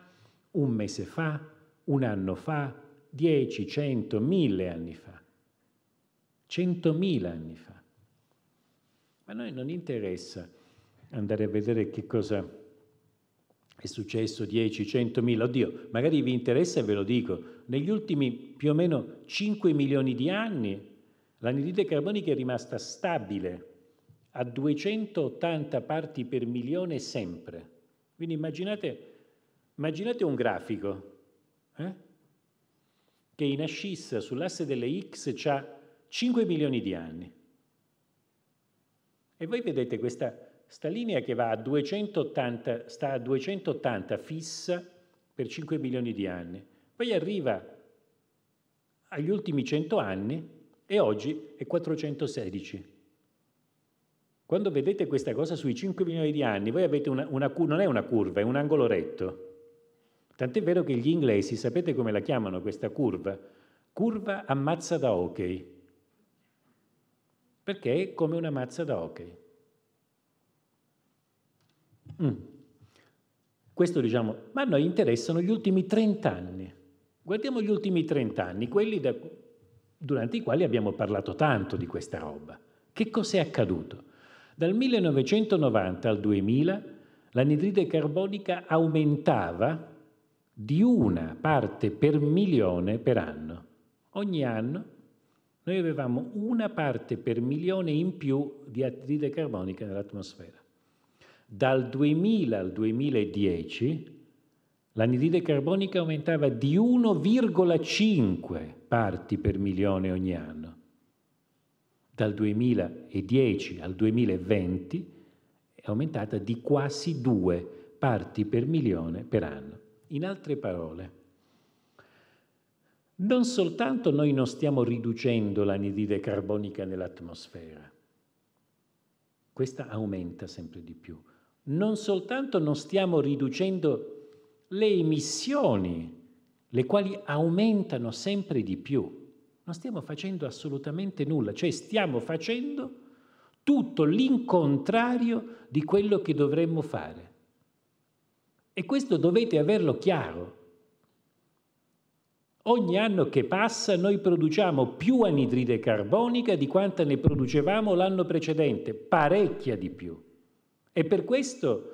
un mese fa, un anno fa, 10, 100, 1000 anni fa, 100.000 anni fa. Ma a noi non interessa andare a vedere che cosa è successo 10, 100.000, oddio, magari vi interessa e ve lo dico, negli ultimi più o meno 5 milioni di anni l'anidride carbonica è rimasta stabile a 280 parti per milione sempre. Quindi immaginate, immaginate un grafico eh? che in ascissa sull'asse delle X ha 5 milioni di anni. E voi vedete questa linea che va a 280, sta a 280 fissa per 5 milioni di anni. Poi arriva agli ultimi 100 anni e oggi è 416. Quando vedete questa cosa sui 5 milioni di anni, voi avete una, una non è una curva, è un angolo retto. Tant'è vero che gli inglesi, sapete come la chiamano questa curva? Curva a mazza da hockey. Perché è come una mazza da hockey. Mm. Questo diciamo, ma a noi interessano gli ultimi 30 anni. Guardiamo gli ultimi 30 anni, quelli da, durante i quali abbiamo parlato tanto di questa roba. Che cos'è accaduto? Dal 1990 al 2000 l'anidride carbonica aumentava di una parte per milione per anno. Ogni anno noi avevamo una parte per milione in più di anidride carbonica nell'atmosfera. Dal 2000 al 2010 l'anidride carbonica aumentava di 1,5 parti per milione ogni anno dal 2010 al 2020 è aumentata di quasi due parti per milione per anno. In altre parole, non soltanto noi non stiamo riducendo l'anidride carbonica nell'atmosfera, questa aumenta sempre di più, non soltanto non stiamo riducendo le emissioni, le quali aumentano sempre di più, non stiamo facendo assolutamente nulla, cioè stiamo facendo tutto l'incontrario di quello che dovremmo fare. E questo dovete averlo chiaro. Ogni anno che passa noi produciamo più anidride carbonica di quanta ne producevamo l'anno precedente, parecchia di più. È per questo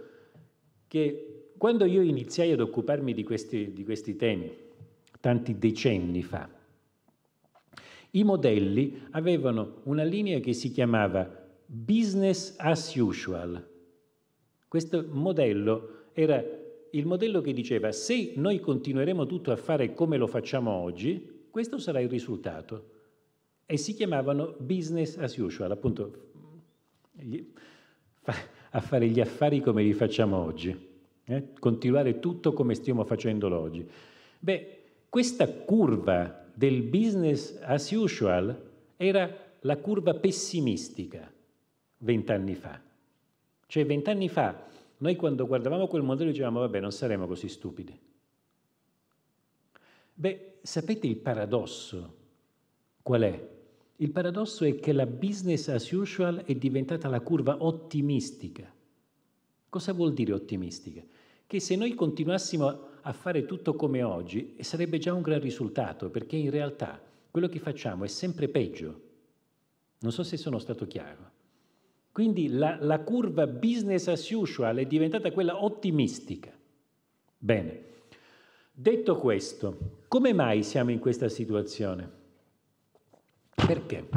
che quando io iniziai ad occuparmi di questi, di questi temi, tanti decenni fa, i modelli avevano una linea che si chiamava business as usual. Questo modello era il modello che diceva se noi continueremo tutto a fare come lo facciamo oggi, questo sarà il risultato. E si chiamavano business as usual, appunto a fare gli affari come li facciamo oggi, eh? continuare tutto come stiamo facendolo oggi. Beh, questa curva del business as usual era la curva pessimistica vent'anni fa. Cioè vent'anni fa noi quando guardavamo quel modello dicevamo vabbè non saremo così stupidi. Beh, sapete il paradosso qual è? Il paradosso è che la business as usual è diventata la curva ottimistica. Cosa vuol dire ottimistica? Che se noi continuassimo a fare tutto come oggi e sarebbe già un gran risultato perché in realtà quello che facciamo è sempre peggio. Non so se sono stato chiaro. Quindi la, la curva business as usual è diventata quella ottimistica. Bene, detto questo, come mai siamo in questa situazione? Perché?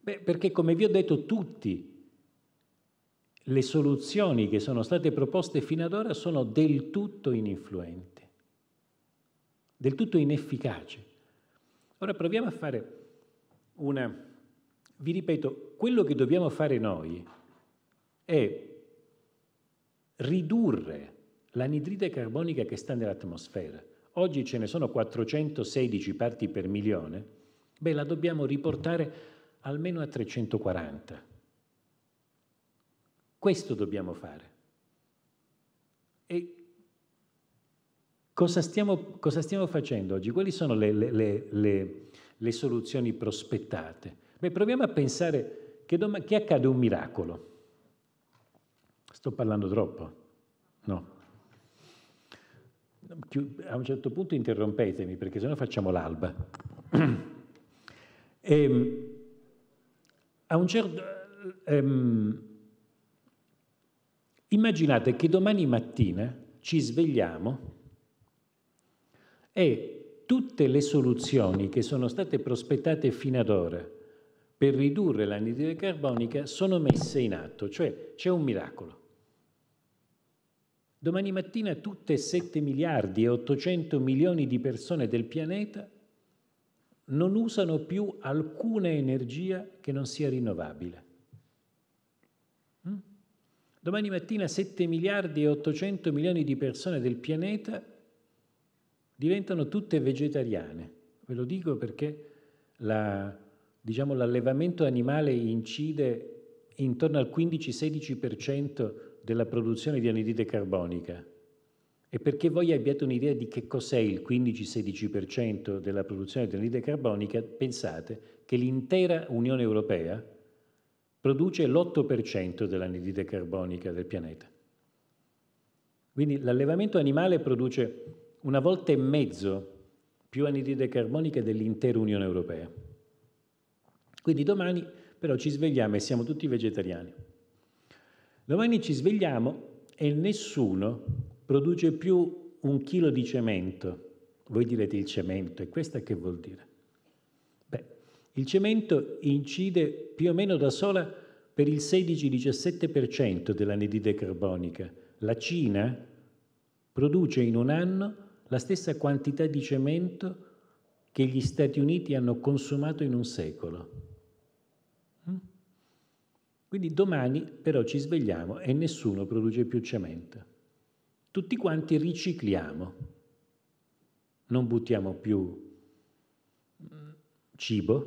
Beh, perché come vi ho detto tutti le soluzioni che sono state proposte fino ad ora sono del tutto ininfluenti, del tutto inefficaci. Ora proviamo a fare una... Vi ripeto, quello che dobbiamo fare noi è ridurre l'anidride carbonica che sta nell'atmosfera. Oggi ce ne sono 416 parti per milione, beh la dobbiamo riportare almeno a 340 questo dobbiamo fare. E cosa stiamo, cosa stiamo facendo oggi? Quali sono le, le, le, le soluzioni prospettate? Beh, proviamo a pensare che, dom- che accade un miracolo. Sto parlando troppo? No. A un certo punto interrompetemi perché sennò facciamo l'alba. E, ehm, a un certo... Ehm, Immaginate che domani mattina ci svegliamo e tutte le soluzioni che sono state prospettate fino ad ora per ridurre l'anidride carbonica sono messe in atto, cioè c'è un miracolo. Domani mattina tutte 7 miliardi e 800 milioni di persone del pianeta non usano più alcuna energia che non sia rinnovabile. Domani mattina 7 miliardi e 800 milioni di persone del pianeta diventano tutte vegetariane. Ve lo dico perché la, diciamo, l'allevamento animale incide intorno al 15-16% della produzione di anidride carbonica. E perché voi abbiate un'idea di che cos'è il 15-16% della produzione di anidride carbonica, pensate che l'intera Unione Europea, produce l'8% dell'anidride carbonica del pianeta. Quindi l'allevamento animale produce una volta e mezzo più anidride carbonica dell'intera Unione Europea. Quindi domani però ci svegliamo e siamo tutti vegetariani. Domani ci svegliamo e nessuno produce più un chilo di cemento. Voi direte il cemento, e questo è che vuol dire? Il cemento incide più o meno da sola per il 16-17% dell'anidride carbonica. La Cina produce in un anno la stessa quantità di cemento che gli Stati Uniti hanno consumato in un secolo. Mm? Quindi domani però ci svegliamo e nessuno produce più cemento. Tutti quanti ricicliamo, non buttiamo più cibo,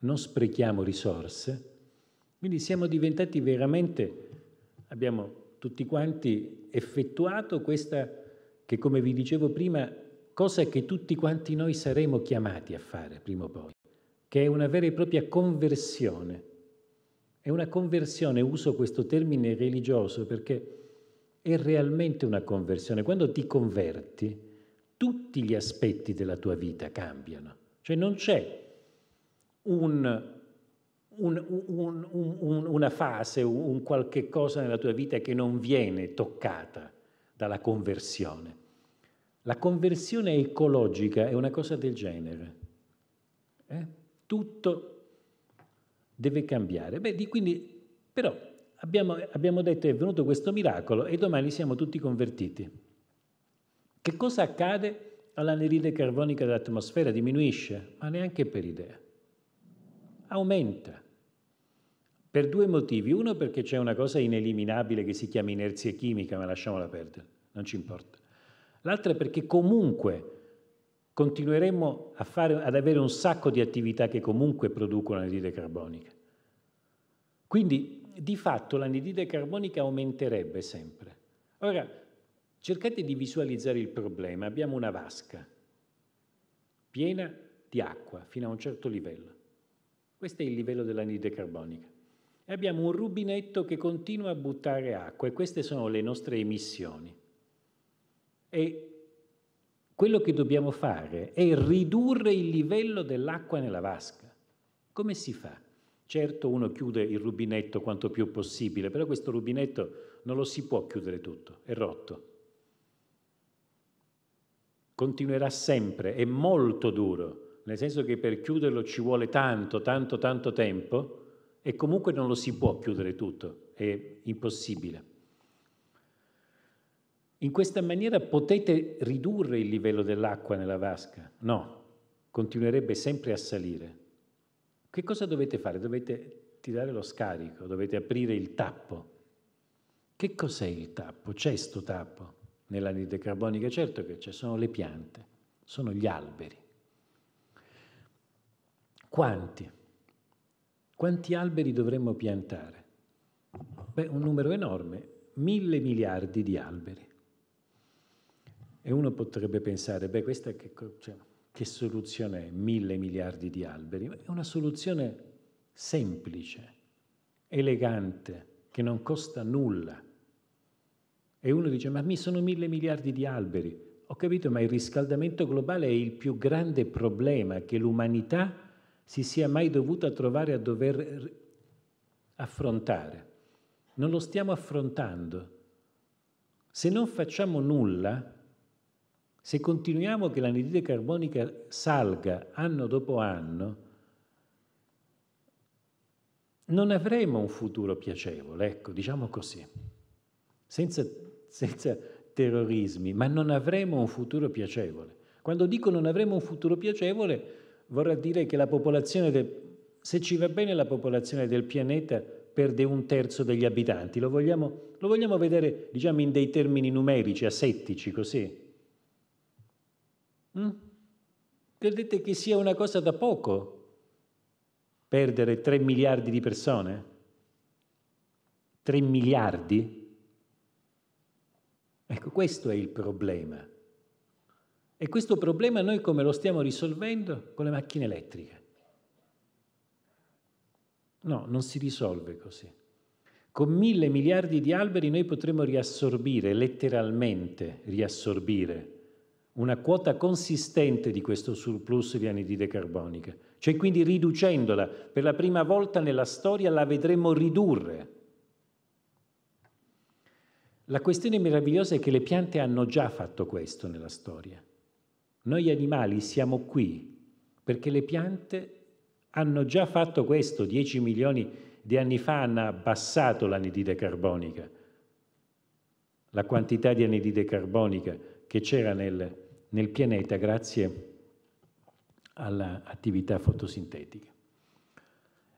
non sprechiamo risorse, quindi siamo diventati veramente, abbiamo tutti quanti effettuato questa che come vi dicevo prima, cosa che tutti quanti noi saremo chiamati a fare prima o poi, che è una vera e propria conversione. È una conversione, uso questo termine religioso perché è realmente una conversione. Quando ti converti, tutti gli aspetti della tua vita cambiano. Cioè non c'è un, un, un, una fase, un qualche cosa nella tua vita che non viene toccata dalla conversione. La conversione ecologica è una cosa del genere. Eh? Tutto deve cambiare. Beh, di, quindi, però abbiamo, abbiamo detto è venuto questo miracolo e domani siamo tutti convertiti. Che cosa accade? l'anidride carbonica dell'atmosfera diminuisce, ma neanche per idea. Aumenta. Per due motivi. Uno perché c'è una cosa ineliminabile che si chiama inerzia chimica, ma lasciamola perdere, non ci importa. L'altra perché comunque continueremo fare, ad avere un sacco di attività che comunque producono anidride carbonica. Quindi di fatto l'anidride carbonica aumenterebbe sempre. Ora, Cercate di visualizzare il problema. Abbiamo una vasca piena di acqua fino a un certo livello. Questo è il livello dell'anidride carbonica. E abbiamo un rubinetto che continua a buttare acqua e queste sono le nostre emissioni. E quello che dobbiamo fare è ridurre il livello dell'acqua nella vasca. Come si fa? Certo uno chiude il rubinetto quanto più possibile, però questo rubinetto non lo si può chiudere tutto, è rotto continuerà sempre, è molto duro, nel senso che per chiuderlo ci vuole tanto, tanto, tanto tempo e comunque non lo si può chiudere tutto, è impossibile. In questa maniera potete ridurre il livello dell'acqua nella vasca? No, continuerebbe sempre a salire. Che cosa dovete fare? Dovete tirare lo scarico, dovete aprire il tappo. Che cos'è il tappo? C'è sto tappo. Nell'anidride carbonica certo che c'è, sono le piante, sono gli alberi. Quanti? Quanti alberi dovremmo piantare? Beh, un numero enorme, mille miliardi di alberi. E uno potrebbe pensare, beh, questa che, cioè, che soluzione è? Mille miliardi di alberi? È una soluzione semplice, elegante, che non costa nulla e uno dice, ma mi sono mille miliardi di alberi. Ho capito, ma il riscaldamento globale è il più grande problema che l'umanità si sia mai dovuta trovare a dover affrontare. Non lo stiamo affrontando. Se non facciamo nulla, se continuiamo che l'anidride carbonica salga anno dopo anno, non avremo un futuro piacevole, ecco, diciamo così. Senza senza terrorismi, ma non avremo un futuro piacevole. Quando dico non avremo un futuro piacevole, vorrà dire che la popolazione del, se ci va bene la popolazione del pianeta perde un terzo degli abitanti. Lo vogliamo, lo vogliamo vedere, diciamo, in dei termini numerici, asettici, così? Mm? Credete che sia una cosa da poco perdere 3 miliardi di persone? 3 miliardi? Ecco, questo è il problema. E questo problema noi come lo stiamo risolvendo? Con le macchine elettriche. No, non si risolve così. Con mille miliardi di alberi noi potremmo riassorbire, letteralmente riassorbire, una quota consistente di questo surplus di anidride carbonica. Cioè quindi riducendola, per la prima volta nella storia la vedremo ridurre la questione meravigliosa è che le piante hanno già fatto questo nella storia. Noi animali siamo qui perché le piante hanno già fatto questo 10 milioni di anni fa hanno abbassato l'anidride carbonica, la quantità di anidride carbonica che c'era nel, nel pianeta grazie all'attività fotosintetica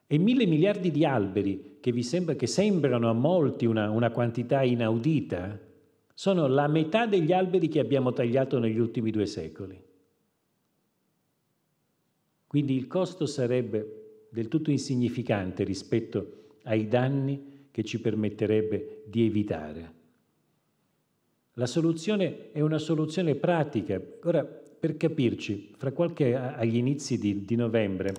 e mille miliardi di alberi che, sembra, che sembrano a molti una, una quantità inaudita, sono la metà degli alberi che abbiamo tagliato negli ultimi due secoli. Quindi il costo sarebbe del tutto insignificante rispetto ai danni che ci permetterebbe di evitare. La soluzione è una soluzione pratica. Ora, per capirci, fra qualche, agli inizi di, di novembre,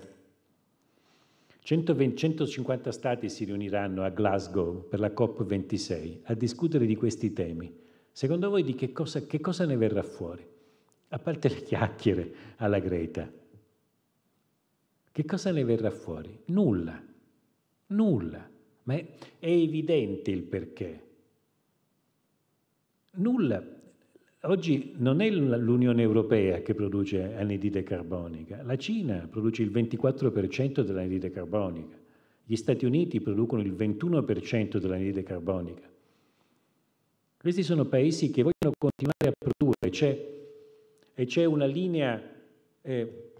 120, 150 stati si riuniranno a Glasgow per la COP26 a discutere di questi temi. Secondo voi di che cosa, che cosa ne verrà fuori? A parte le chiacchiere alla Greta. Che cosa ne verrà fuori? Nulla. Nulla. Ma è, è evidente il perché. Nulla Oggi non è l'Unione Europea che produce anidride carbonica, la Cina produce il 24% dell'anidride carbonica, gli Stati Uniti producono il 21% dell'anidride carbonica. Questi sono paesi che vogliono continuare a produrre c'è, e c'è una linea eh,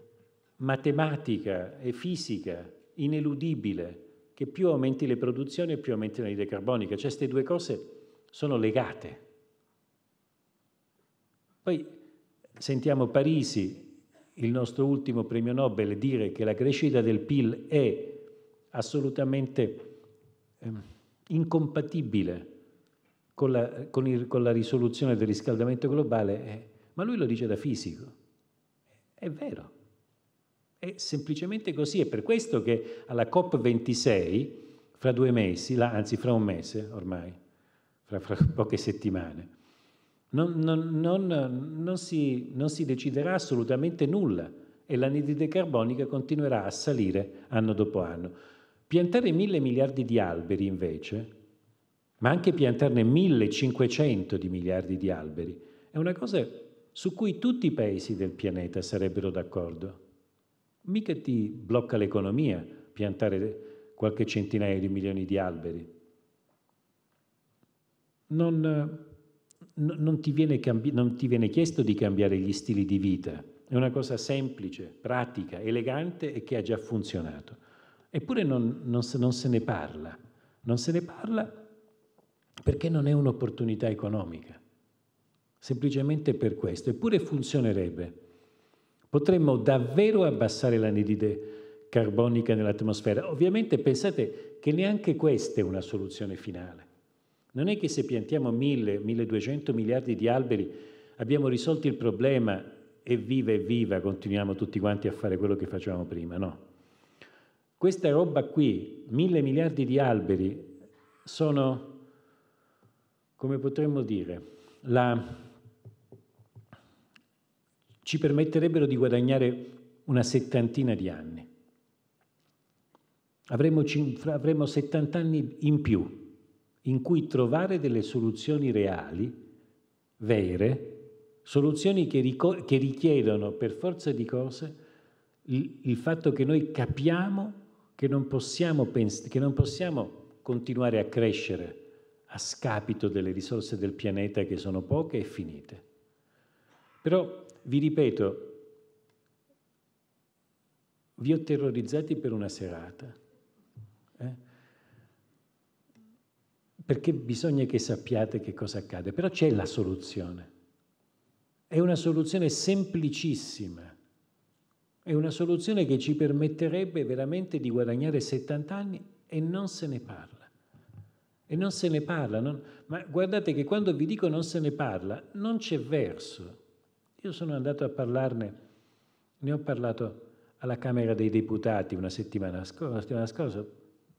matematica e fisica ineludibile che più aumenti le produzioni più aumenti l'anidride carbonica, cioè queste due cose sono legate. Poi sentiamo Parisi, il nostro ultimo premio Nobel, dire che la crescita del PIL è assolutamente eh, incompatibile con la, con, il, con la, risoluzione del riscaldamento globale, eh, ma lui lo dice da fisico. È vero. È semplicemente così, è per questo che alla COP26, fra due mesi, anzi fra un mese ormai, fra, fra poche settimane, non, non, non, si, non, si, deciderà assolutamente nulla e l'anidride carbonica continuerà a salire anno dopo anno. Piantare mille miliardi di alberi invece, ma anche piantarne 1500 di miliardi di alberi, è una cosa su cui tutti i paesi del pianeta sarebbero d'accordo. Mica ti blocca l'economia piantare qualche centinaio di milioni di alberi. Non, non ti, cambi- non ti viene chiesto di cambiare gli stili di vita, è una cosa semplice, pratica, elegante e che ha già funzionato. Eppure non, non, se, non se ne parla, non se ne parla perché non è un'opportunità economica, semplicemente per questo, eppure funzionerebbe. Potremmo davvero abbassare l'anidride carbonica nell'atmosfera. Ovviamente pensate che neanche questa è una soluzione finale. Non è che se piantiamo 1000, 1200 miliardi di alberi abbiamo risolto il problema e viva e viva continuiamo tutti quanti a fare quello che facevamo prima, no. Questa roba qui, 1000 miliardi di alberi, sono, come potremmo dire, la... ci permetterebbero di guadagnare una settantina di anni. Avremmo, avremmo 70 anni in più in cui trovare delle soluzioni reali, vere, soluzioni che, ricor- che richiedono per forza di cose il, il, fatto che noi capiamo che non possiamo, pens- che non possiamo continuare a crescere a scapito delle risorse del pianeta che sono poche e finite. Però vi ripeto, vi ho terrorizzati per una serata perché bisogna che sappiate che cosa accade. Però c'è la soluzione. È una soluzione semplicissima. È una soluzione che ci permetterebbe veramente di guadagnare 70 anni e non se ne parla. E non se ne parla. Non... Ma guardate che quando vi dico non se ne parla, non c'è verso. Io sono andato a parlarne, ne ho parlato alla Camera dei Deputati una settimana, scorsa, una settimana scorsa,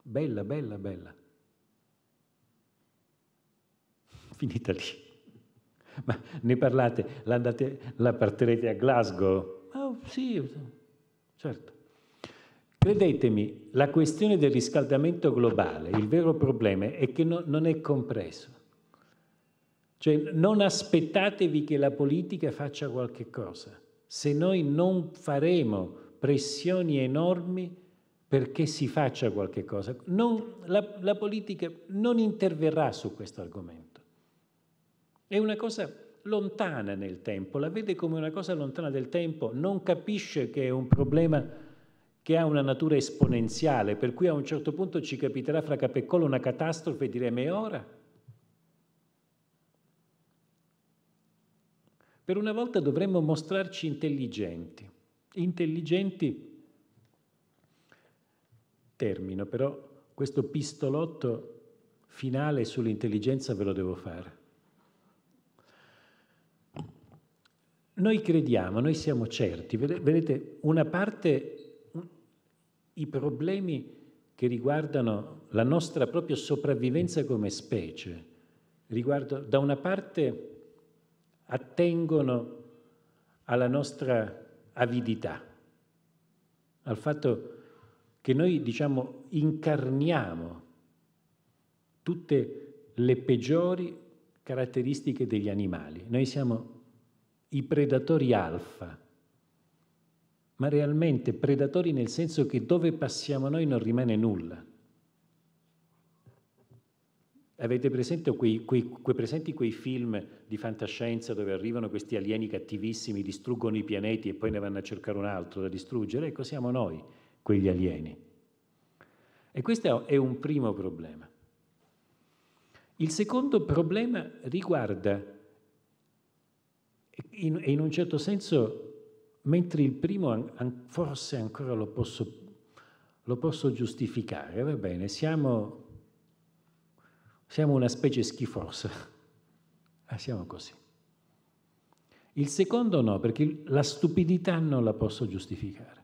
bella, bella, bella. finita lì. Ma ne parlate, l'andate, la partirete a Glasgow? Oh, sì, certo. Credetemi, la questione del riscaldamento globale, il vero problema è che no, non è compreso. Cioè, non aspettatevi che la politica faccia qualche cosa. Se noi non faremo pressioni enormi perché si faccia qualche cosa, non, la, la politica non interverrà su questo argomento. È una cosa lontana nel tempo, la vede come una cosa lontana del tempo, non capisce che è un problema che ha una natura esponenziale, per cui a un certo punto ci capiterà fra capeccolo una catastrofe e diremo è ora. Per una volta dovremmo mostrarci intelligenti, intelligenti, termino però, questo pistolotto finale sull'intelligenza ve lo devo fare. noi crediamo, noi siamo certi, vedete, una parte, i problemi che riguardano la nostra propria sopravvivenza come specie, riguardo, da una parte attengono alla nostra avidità, al fatto che noi, diciamo, incarniamo tutte le peggiori caratteristiche degli animali. Noi siamo i predatori alfa, ma realmente predatori nel senso che dove passiamo noi non rimane nulla. Avete presente quei, quei, quei, presenti quei film di fantascienza dove arrivano questi alieni cattivissimi, distruggono i pianeti e poi ne vanno a cercare un altro da distruggere? Ecco, siamo noi quegli alieni. E questo è un primo problema. Il secondo problema riguarda in, in un certo senso, mentre il primo an, forse ancora lo posso, lo posso giustificare, va bene, siamo, siamo una specie schifosa, ma ah, siamo così. Il secondo no, perché la stupidità non la posso giustificare.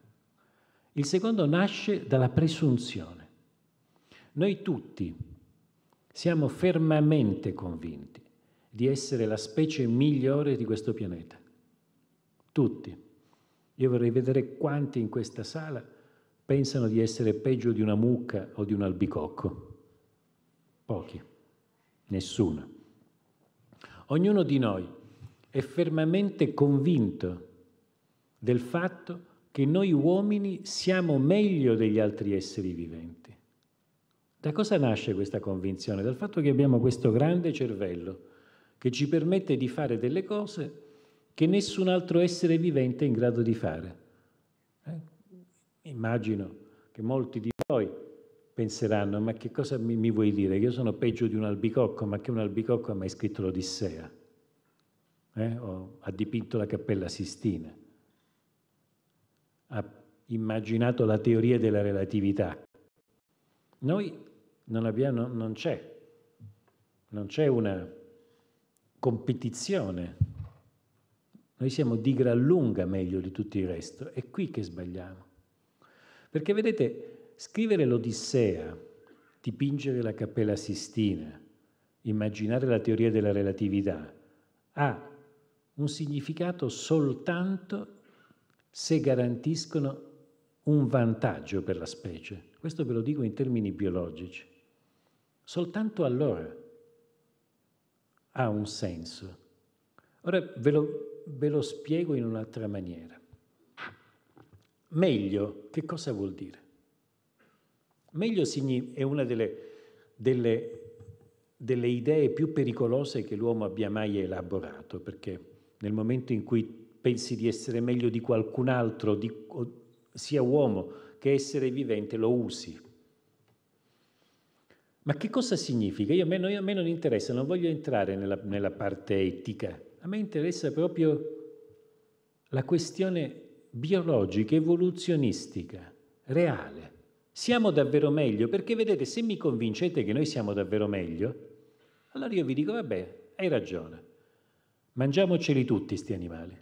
Il secondo nasce dalla presunzione. Noi tutti siamo fermamente convinti di essere la specie migliore di questo pianeta. Tutti. Io vorrei vedere quanti in questa sala pensano di essere peggio di una mucca o di un albicocco. Pochi. Nessuno. Ognuno di noi è fermamente convinto del fatto che noi uomini siamo meglio degli altri esseri viventi. Da cosa nasce questa convinzione? Dal fatto che abbiamo questo grande cervello che ci permette di fare delle cose che nessun altro essere vivente è in grado di fare. Eh? Immagino che molti di voi penseranno, ma che cosa mi, mi vuoi dire? io sono peggio di un albicocco, ma che un albicocco ha mai scritto l'Odissea? Eh? O ha dipinto la Cappella Sistina? Ha immaginato la teoria della relatività? Noi non abbiamo, non c'è, non c'è una competizione. Noi siamo di gran lunga meglio di tutto il resto, è qui che sbagliamo. Perché vedete, scrivere l'Odissea, dipingere la Cappella Sistina, immaginare la teoria della relatività, ha un significato soltanto se garantiscono un vantaggio per la specie. Questo ve lo dico in termini biologici. Soltanto allora ha un senso. Ora ve lo, ve lo spiego in un'altra maniera. Meglio, che cosa vuol dire? Meglio è una delle, delle, delle idee più pericolose che l'uomo abbia mai elaborato, perché nel momento in cui pensi di essere meglio di qualcun altro, di, sia uomo che essere vivente, lo usi. Ma che cosa significa? Io, a, me, a me non interessa, non voglio entrare nella, nella parte etica. A me interessa proprio la questione biologica, evoluzionistica, reale. Siamo davvero meglio? Perché vedete, se mi convincete che noi siamo davvero meglio, allora io vi dico, vabbè, hai ragione. Mangiamoceli tutti questi animali.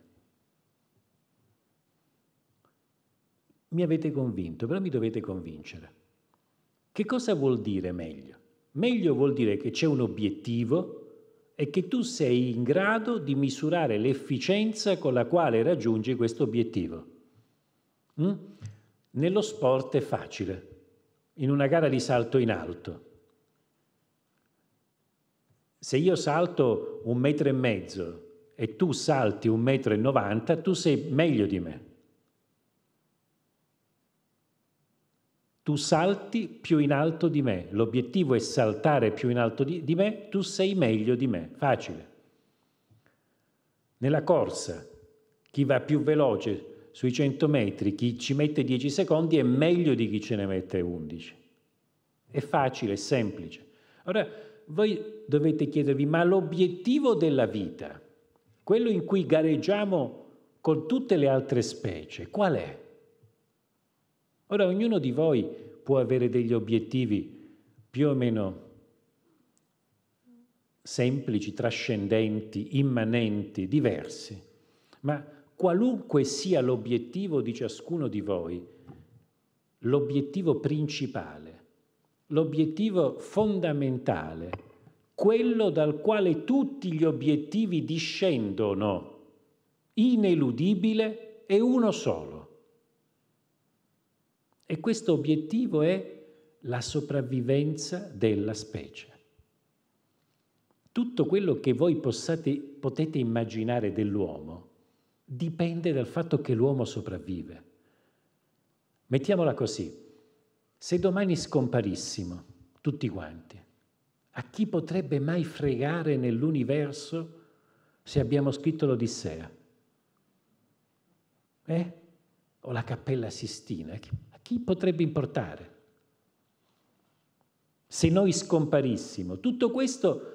Mi avete convinto, però mi dovete convincere. Che cosa vuol dire meglio? Meglio vuol dire che c'è un obiettivo e che tu sei in grado di misurare l'efficienza con la quale raggiungi questo obiettivo. Mm? Nello sport è facile, in una gara di salto in alto. Se io salto un metro e mezzo e tu salti un metro e novanta, tu sei meglio di me. tu salti più in alto di me, l'obiettivo è saltare più in alto di, di, me, tu sei meglio di me, facile. Nella corsa, chi va più veloce sui 100 metri, chi ci mette 10 secondi è meglio di chi ce ne mette 11. È facile, è semplice. Ora, voi dovete chiedervi, ma l'obiettivo della vita, quello in cui gareggiamo con tutte le altre specie, qual è? Ora ognuno di voi può avere degli obiettivi più o meno semplici, trascendenti, immanenti, diversi, ma qualunque sia l'obiettivo di ciascuno di voi, l'obiettivo principale, l'obiettivo fondamentale, quello dal quale tutti gli obiettivi discendono, ineludibile, è uno solo e questo obiettivo è la sopravvivenza della specie. Tutto quello che voi possiate, potete immaginare dell'uomo dipende dal fatto che l'uomo sopravvive. Mettiamola così, se domani scomparissimo tutti quanti, a chi potrebbe mai fregare nell'universo se abbiamo scritto l'Odissea? Eh? O la Cappella Sistina? chi potrebbe importare? Se noi scomparissimo, tutto questo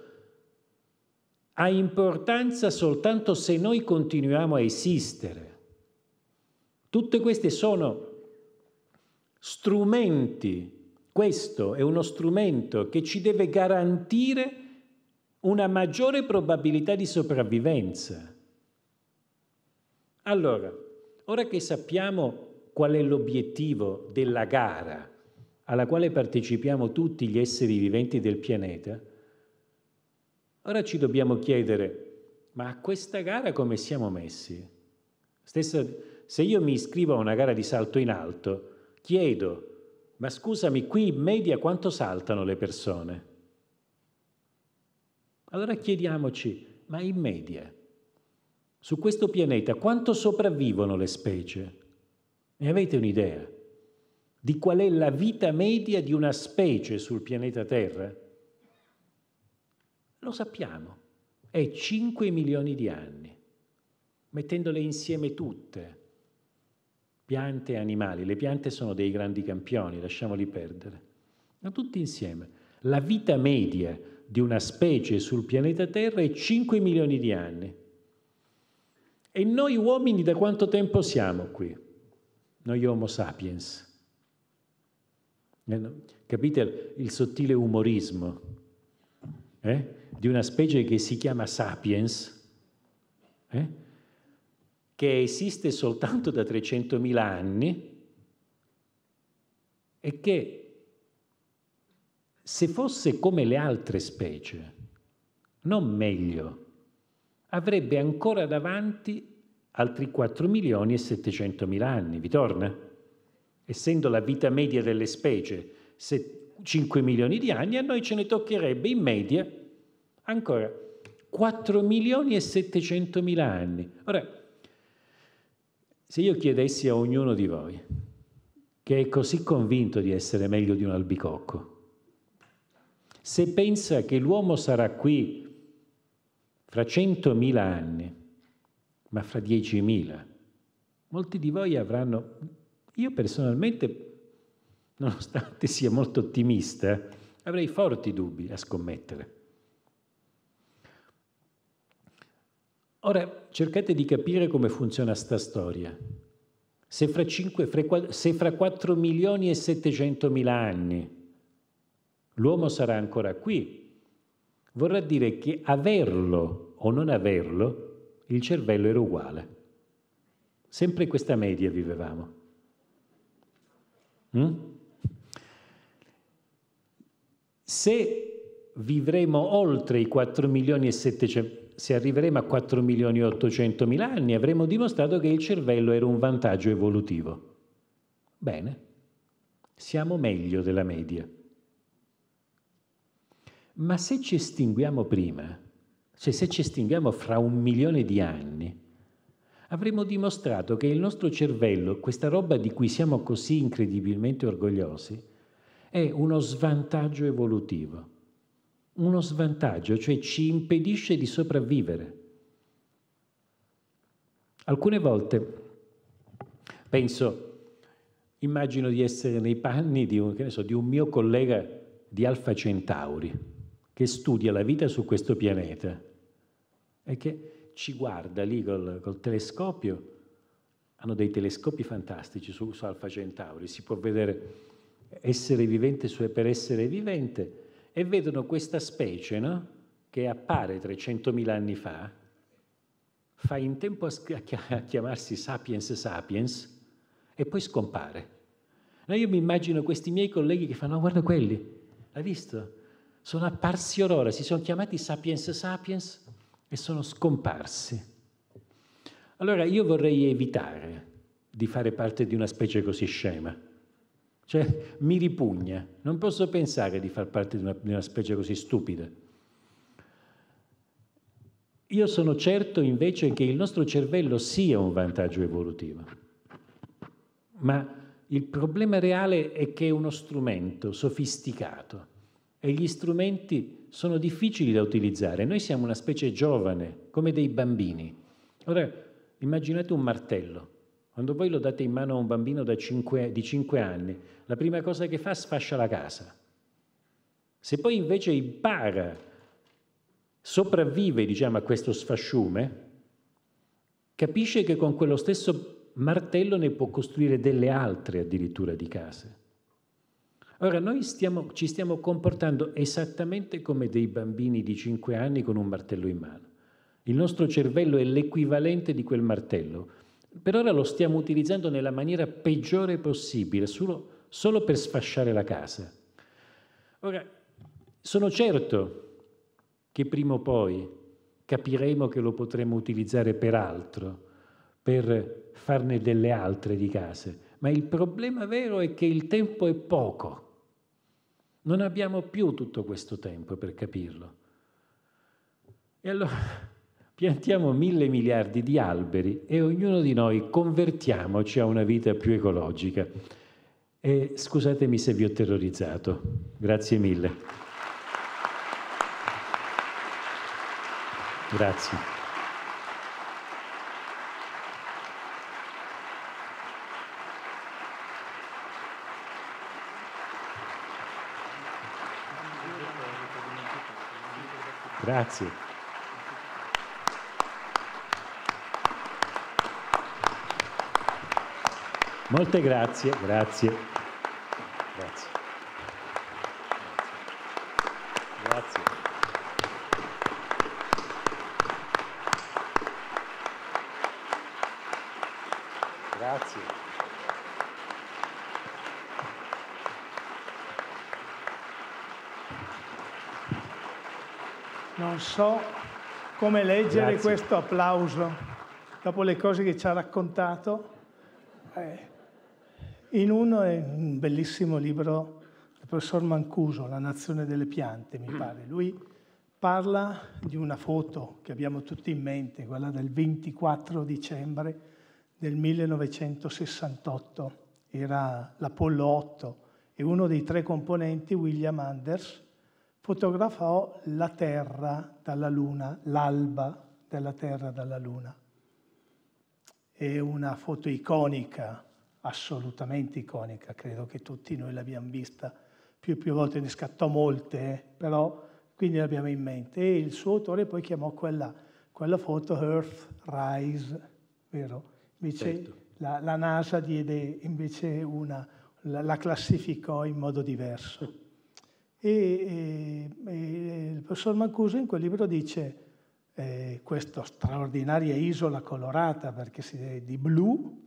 ha importanza soltanto se noi continuiamo a esistere. Tutte queste sono strumenti, questo è uno strumento che ci deve garantire una maggiore probabilità di sopravvivenza. Allora, ora che sappiamo qual è l'obiettivo della gara alla quale partecipiamo tutti gli esseri viventi del pianeta, ora ci dobbiamo chiedere, ma a questa gara come siamo messi? Stessa, se io mi iscrivo a una gara di salto in alto, chiedo, ma scusami, qui in media quanto saltano le persone? Allora chiediamoci, ma in media, su questo pianeta quanto sopravvivono le specie? E avete un'idea di qual è la vita media di una specie sul pianeta Terra? Lo sappiamo, è 5 milioni di anni, mettendole insieme tutte, piante e animali. Le piante sono dei grandi campioni, lasciamoli perdere. Ma tutti insieme. La vita media di una specie sul pianeta Terra è 5 milioni di anni. E noi uomini da quanto tempo siamo qui? noi Homo sapiens. Eh, capite il sottile umorismo eh? di una specie che si chiama sapiens, eh? che esiste soltanto da 300.000 anni e che se fosse come le altre specie, non meglio, avrebbe ancora davanti altri 4 milioni e 700 mila anni. Vi torna? Essendo la vita media delle specie 5 milioni di anni, a noi ce ne toccherebbe in media ancora 4 milioni e 700 mila anni. Ora, se io chiedessi a ognuno di voi, che è così convinto di essere meglio di un albicocco, se pensa che l'uomo sarà qui fra 100.000 anni, ma fra 10.000. Molti di voi avranno, io personalmente, nonostante sia molto ottimista, avrei forti dubbi a scommettere. Ora cercate di capire come funziona sta storia. Se fra, 5, se fra 4 milioni e 700 mila anni l'uomo sarà ancora qui, vorrà dire che averlo o non averlo il cervello era uguale. Sempre in questa media vivevamo. Mm? Se vivremo oltre i 4 milioni e 700 se arriveremo a 4 milioni e 800 mila anni avremo dimostrato che il cervello era un vantaggio evolutivo. Bene, siamo meglio della media. Ma se ci estinguiamo prima, cioè se ci estinguiamo fra un milione di anni, avremo dimostrato che il nostro cervello, questa roba di cui siamo così incredibilmente orgogliosi, è uno svantaggio evolutivo. Uno svantaggio, cioè ci impedisce di sopravvivere. Alcune volte penso, immagino di essere nei panni di un, so, di un mio collega di Alfa Centauri che studia la vita su questo pianeta è che ci guarda lì col, col telescopio, hanno dei telescopi fantastici su, su Alfa Centauri, si può vedere essere vivente su, per essere vivente, e vedono questa specie no? che appare 300.000 anni fa, fa in tempo a, chiamarsi Sapiens Sapiens e poi scompare. No, io mi immagino questi miei colleghi che fanno, oh, guarda quelli, l'hai visto? Sono apparsi orora, si sono chiamati Sapiens Sapiens e sono scomparsi. Allora io vorrei evitare di fare parte di una specie così scema. Cioè, mi ripugna, non posso pensare di far parte di una, di una specie così stupida. Io sono certo invece che il nostro cervello sia un vantaggio evolutivo, ma il problema reale è che è uno strumento sofisticato e gli strumenti sono difficili da utilizzare. Noi siamo una specie giovane, come dei bambini. Ora, immaginate un martello. Quando voi lo date in mano a un bambino 5, di 5 anni, la prima cosa che fa è sfascia la casa. Se poi invece impara, sopravvive diciamo, a questo sfasciume, capisce che con quello stesso martello ne può costruire delle altre addirittura di case. Ora, noi stiamo, ci stiamo comportando esattamente come dei bambini di 5 anni con un martello in mano. Il nostro cervello è l'equivalente di quel martello. Per ora lo stiamo utilizzando nella maniera peggiore possibile, solo, solo per sfasciare la casa. Ora, sono certo che prima o poi capiremo che lo potremo utilizzare per altro, per farne delle altre di case, ma il problema vero è che il tempo è poco. Non abbiamo più tutto questo tempo per capirlo. E allora piantiamo mille miliardi di alberi e ognuno di noi convertiamoci a una vita più ecologica. E scusatemi se vi ho terrorizzato. Grazie mille. Grazie. Grazie. Molte grazie, grazie. so come leggere Grazie. questo applauso dopo le cose che ci ha raccontato. Eh, in uno è un bellissimo libro del professor Mancuso, La nazione delle piante, mi pare. Lui parla di una foto che abbiamo tutti in mente, quella del 24 dicembre del 1968. Era l'Apollo 8 e uno dei tre componenti, William Anders, fotografò la Terra dalla Luna, l'alba della Terra dalla Luna. È una foto iconica, assolutamente iconica, credo che tutti noi l'abbiamo vista più e più volte, ne scattò molte, eh, però quindi l'abbiamo in mente. E il suo autore poi chiamò quella, quella foto Rise, vero? Invece certo. la, la, NASA diede invece una, la, la classificò in modo diverso. E, e, eh, e eh, il professor Mancuso in quel libro dice eh, questa straordinaria isola colorata perché si vede di blu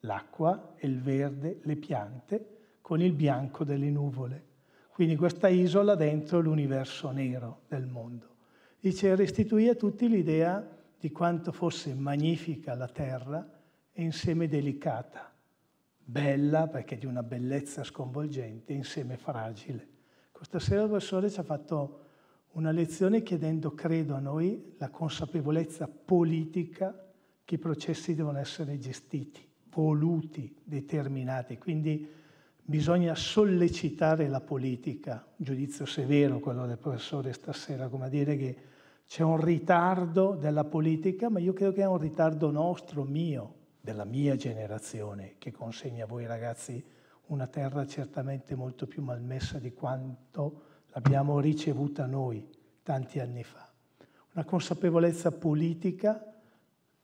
l'acqua e il verde le piante con il bianco delle nuvole. Quindi questa isola dentro l'universo nero del mondo. Dice restituì a tutti l'idea di quanto fosse magnifica la terra e insieme delicata, bella perché di una bellezza sconvolgente, insieme fragile. Questa sera il professore ci ha fatto una lezione chiedendo, credo a noi, la consapevolezza politica che i processi devono essere gestiti, voluti, determinati. Quindi bisogna sollecitare la politica, un giudizio severo quello del professore stasera, come a dire che c'è un ritardo della politica, ma io credo che è un ritardo nostro, mio, della mia generazione, che consegna a voi ragazzi una terra certamente molto più malmessa di quanto l'abbiamo ricevuta noi tanti anni fa. Una consapevolezza politica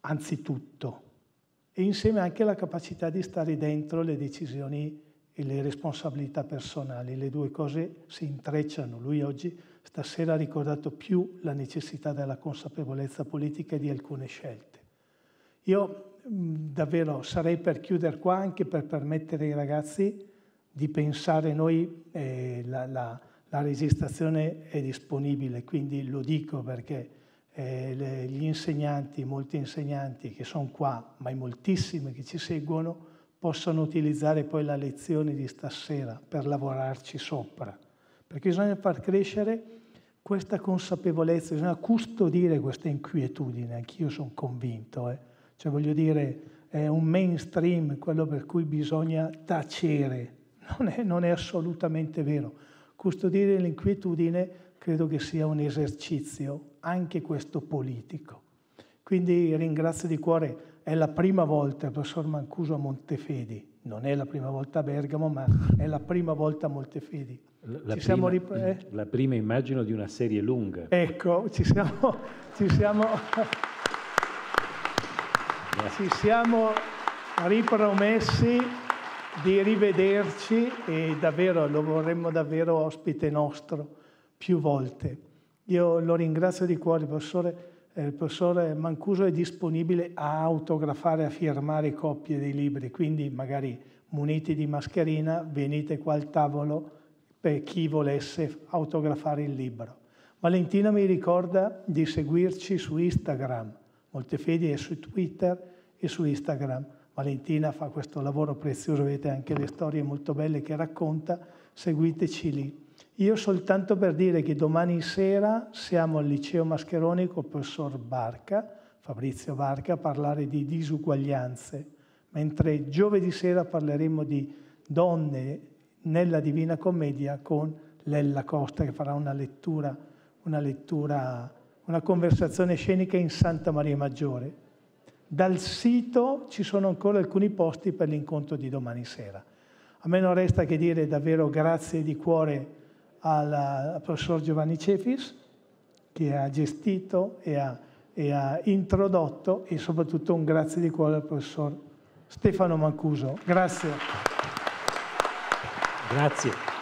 anzitutto e insieme anche la capacità di stare dentro le decisioni e le responsabilità personali. Le due cose si intrecciano. Lui oggi, stasera, ha ricordato più la necessità della consapevolezza politica e di alcune scelte. Io Ehm, davvero sarei per chiudere qua anche per permettere ai ragazzi di pensare noi eh, la, la, la, registrazione è disponibile, quindi lo dico perché eh, le, gli insegnanti, molti insegnanti che sono qua, ma i moltissimi che ci seguono, possano utilizzare poi la lezione di stasera per lavorarci sopra, perché bisogna far crescere questa consapevolezza, bisogna custodire questa inquietudine, anch'io sono convinto. Eh. Cioè voglio dire, è un mainstream quello per cui bisogna tacere. Non è, non è assolutamente vero. Custodire l'inquietudine credo che sia un esercizio, anche questo politico. Quindi ringrazio di cuore, è la prima volta il professor Mancuso a Montefedi, non è la prima volta a Bergamo, ma è la prima volta a Montefedi. La, prima, rip- eh? la prima, immagino di una serie lunga. Ecco, ci siamo, ci siamo ci siamo ripromessi di rivederci e davvero lo vorremmo davvero ospite nostro più volte. Io lo ringrazio di cuore, professore. Il professore eh, Mancuso è disponibile a autografare, a firmare coppie dei libri, quindi magari muniti di mascherina venite qua al tavolo per chi volesse autografare il libro. Valentina mi ricorda di seguirci su Instagram, Moltefedi e su Twitter e su Instagram. Valentina fa questo lavoro prezioso, vedete anche le storie molto belle che racconta, seguiteci lì. Io soltanto per dire che domani sera siamo al Liceo Mascheroni con il professor Barca, Fabrizio Barca, a parlare di disuguaglianze, mentre giovedì sera parleremo di donne nella Divina Commedia con Lella Costa che farà una lettura, una lettura, una conversazione scenica in Santa Maria Maggiore. Dal sito ci sono ancora alcuni posti per l'incontro di domani sera. A me non resta che dire davvero grazie di cuore eh, al professor Giovanni Cefis che ha gestito e ha, e ha introdotto e soprattutto un grazie di cuore al professor Stefano Mancuso. Grazie. Grazie.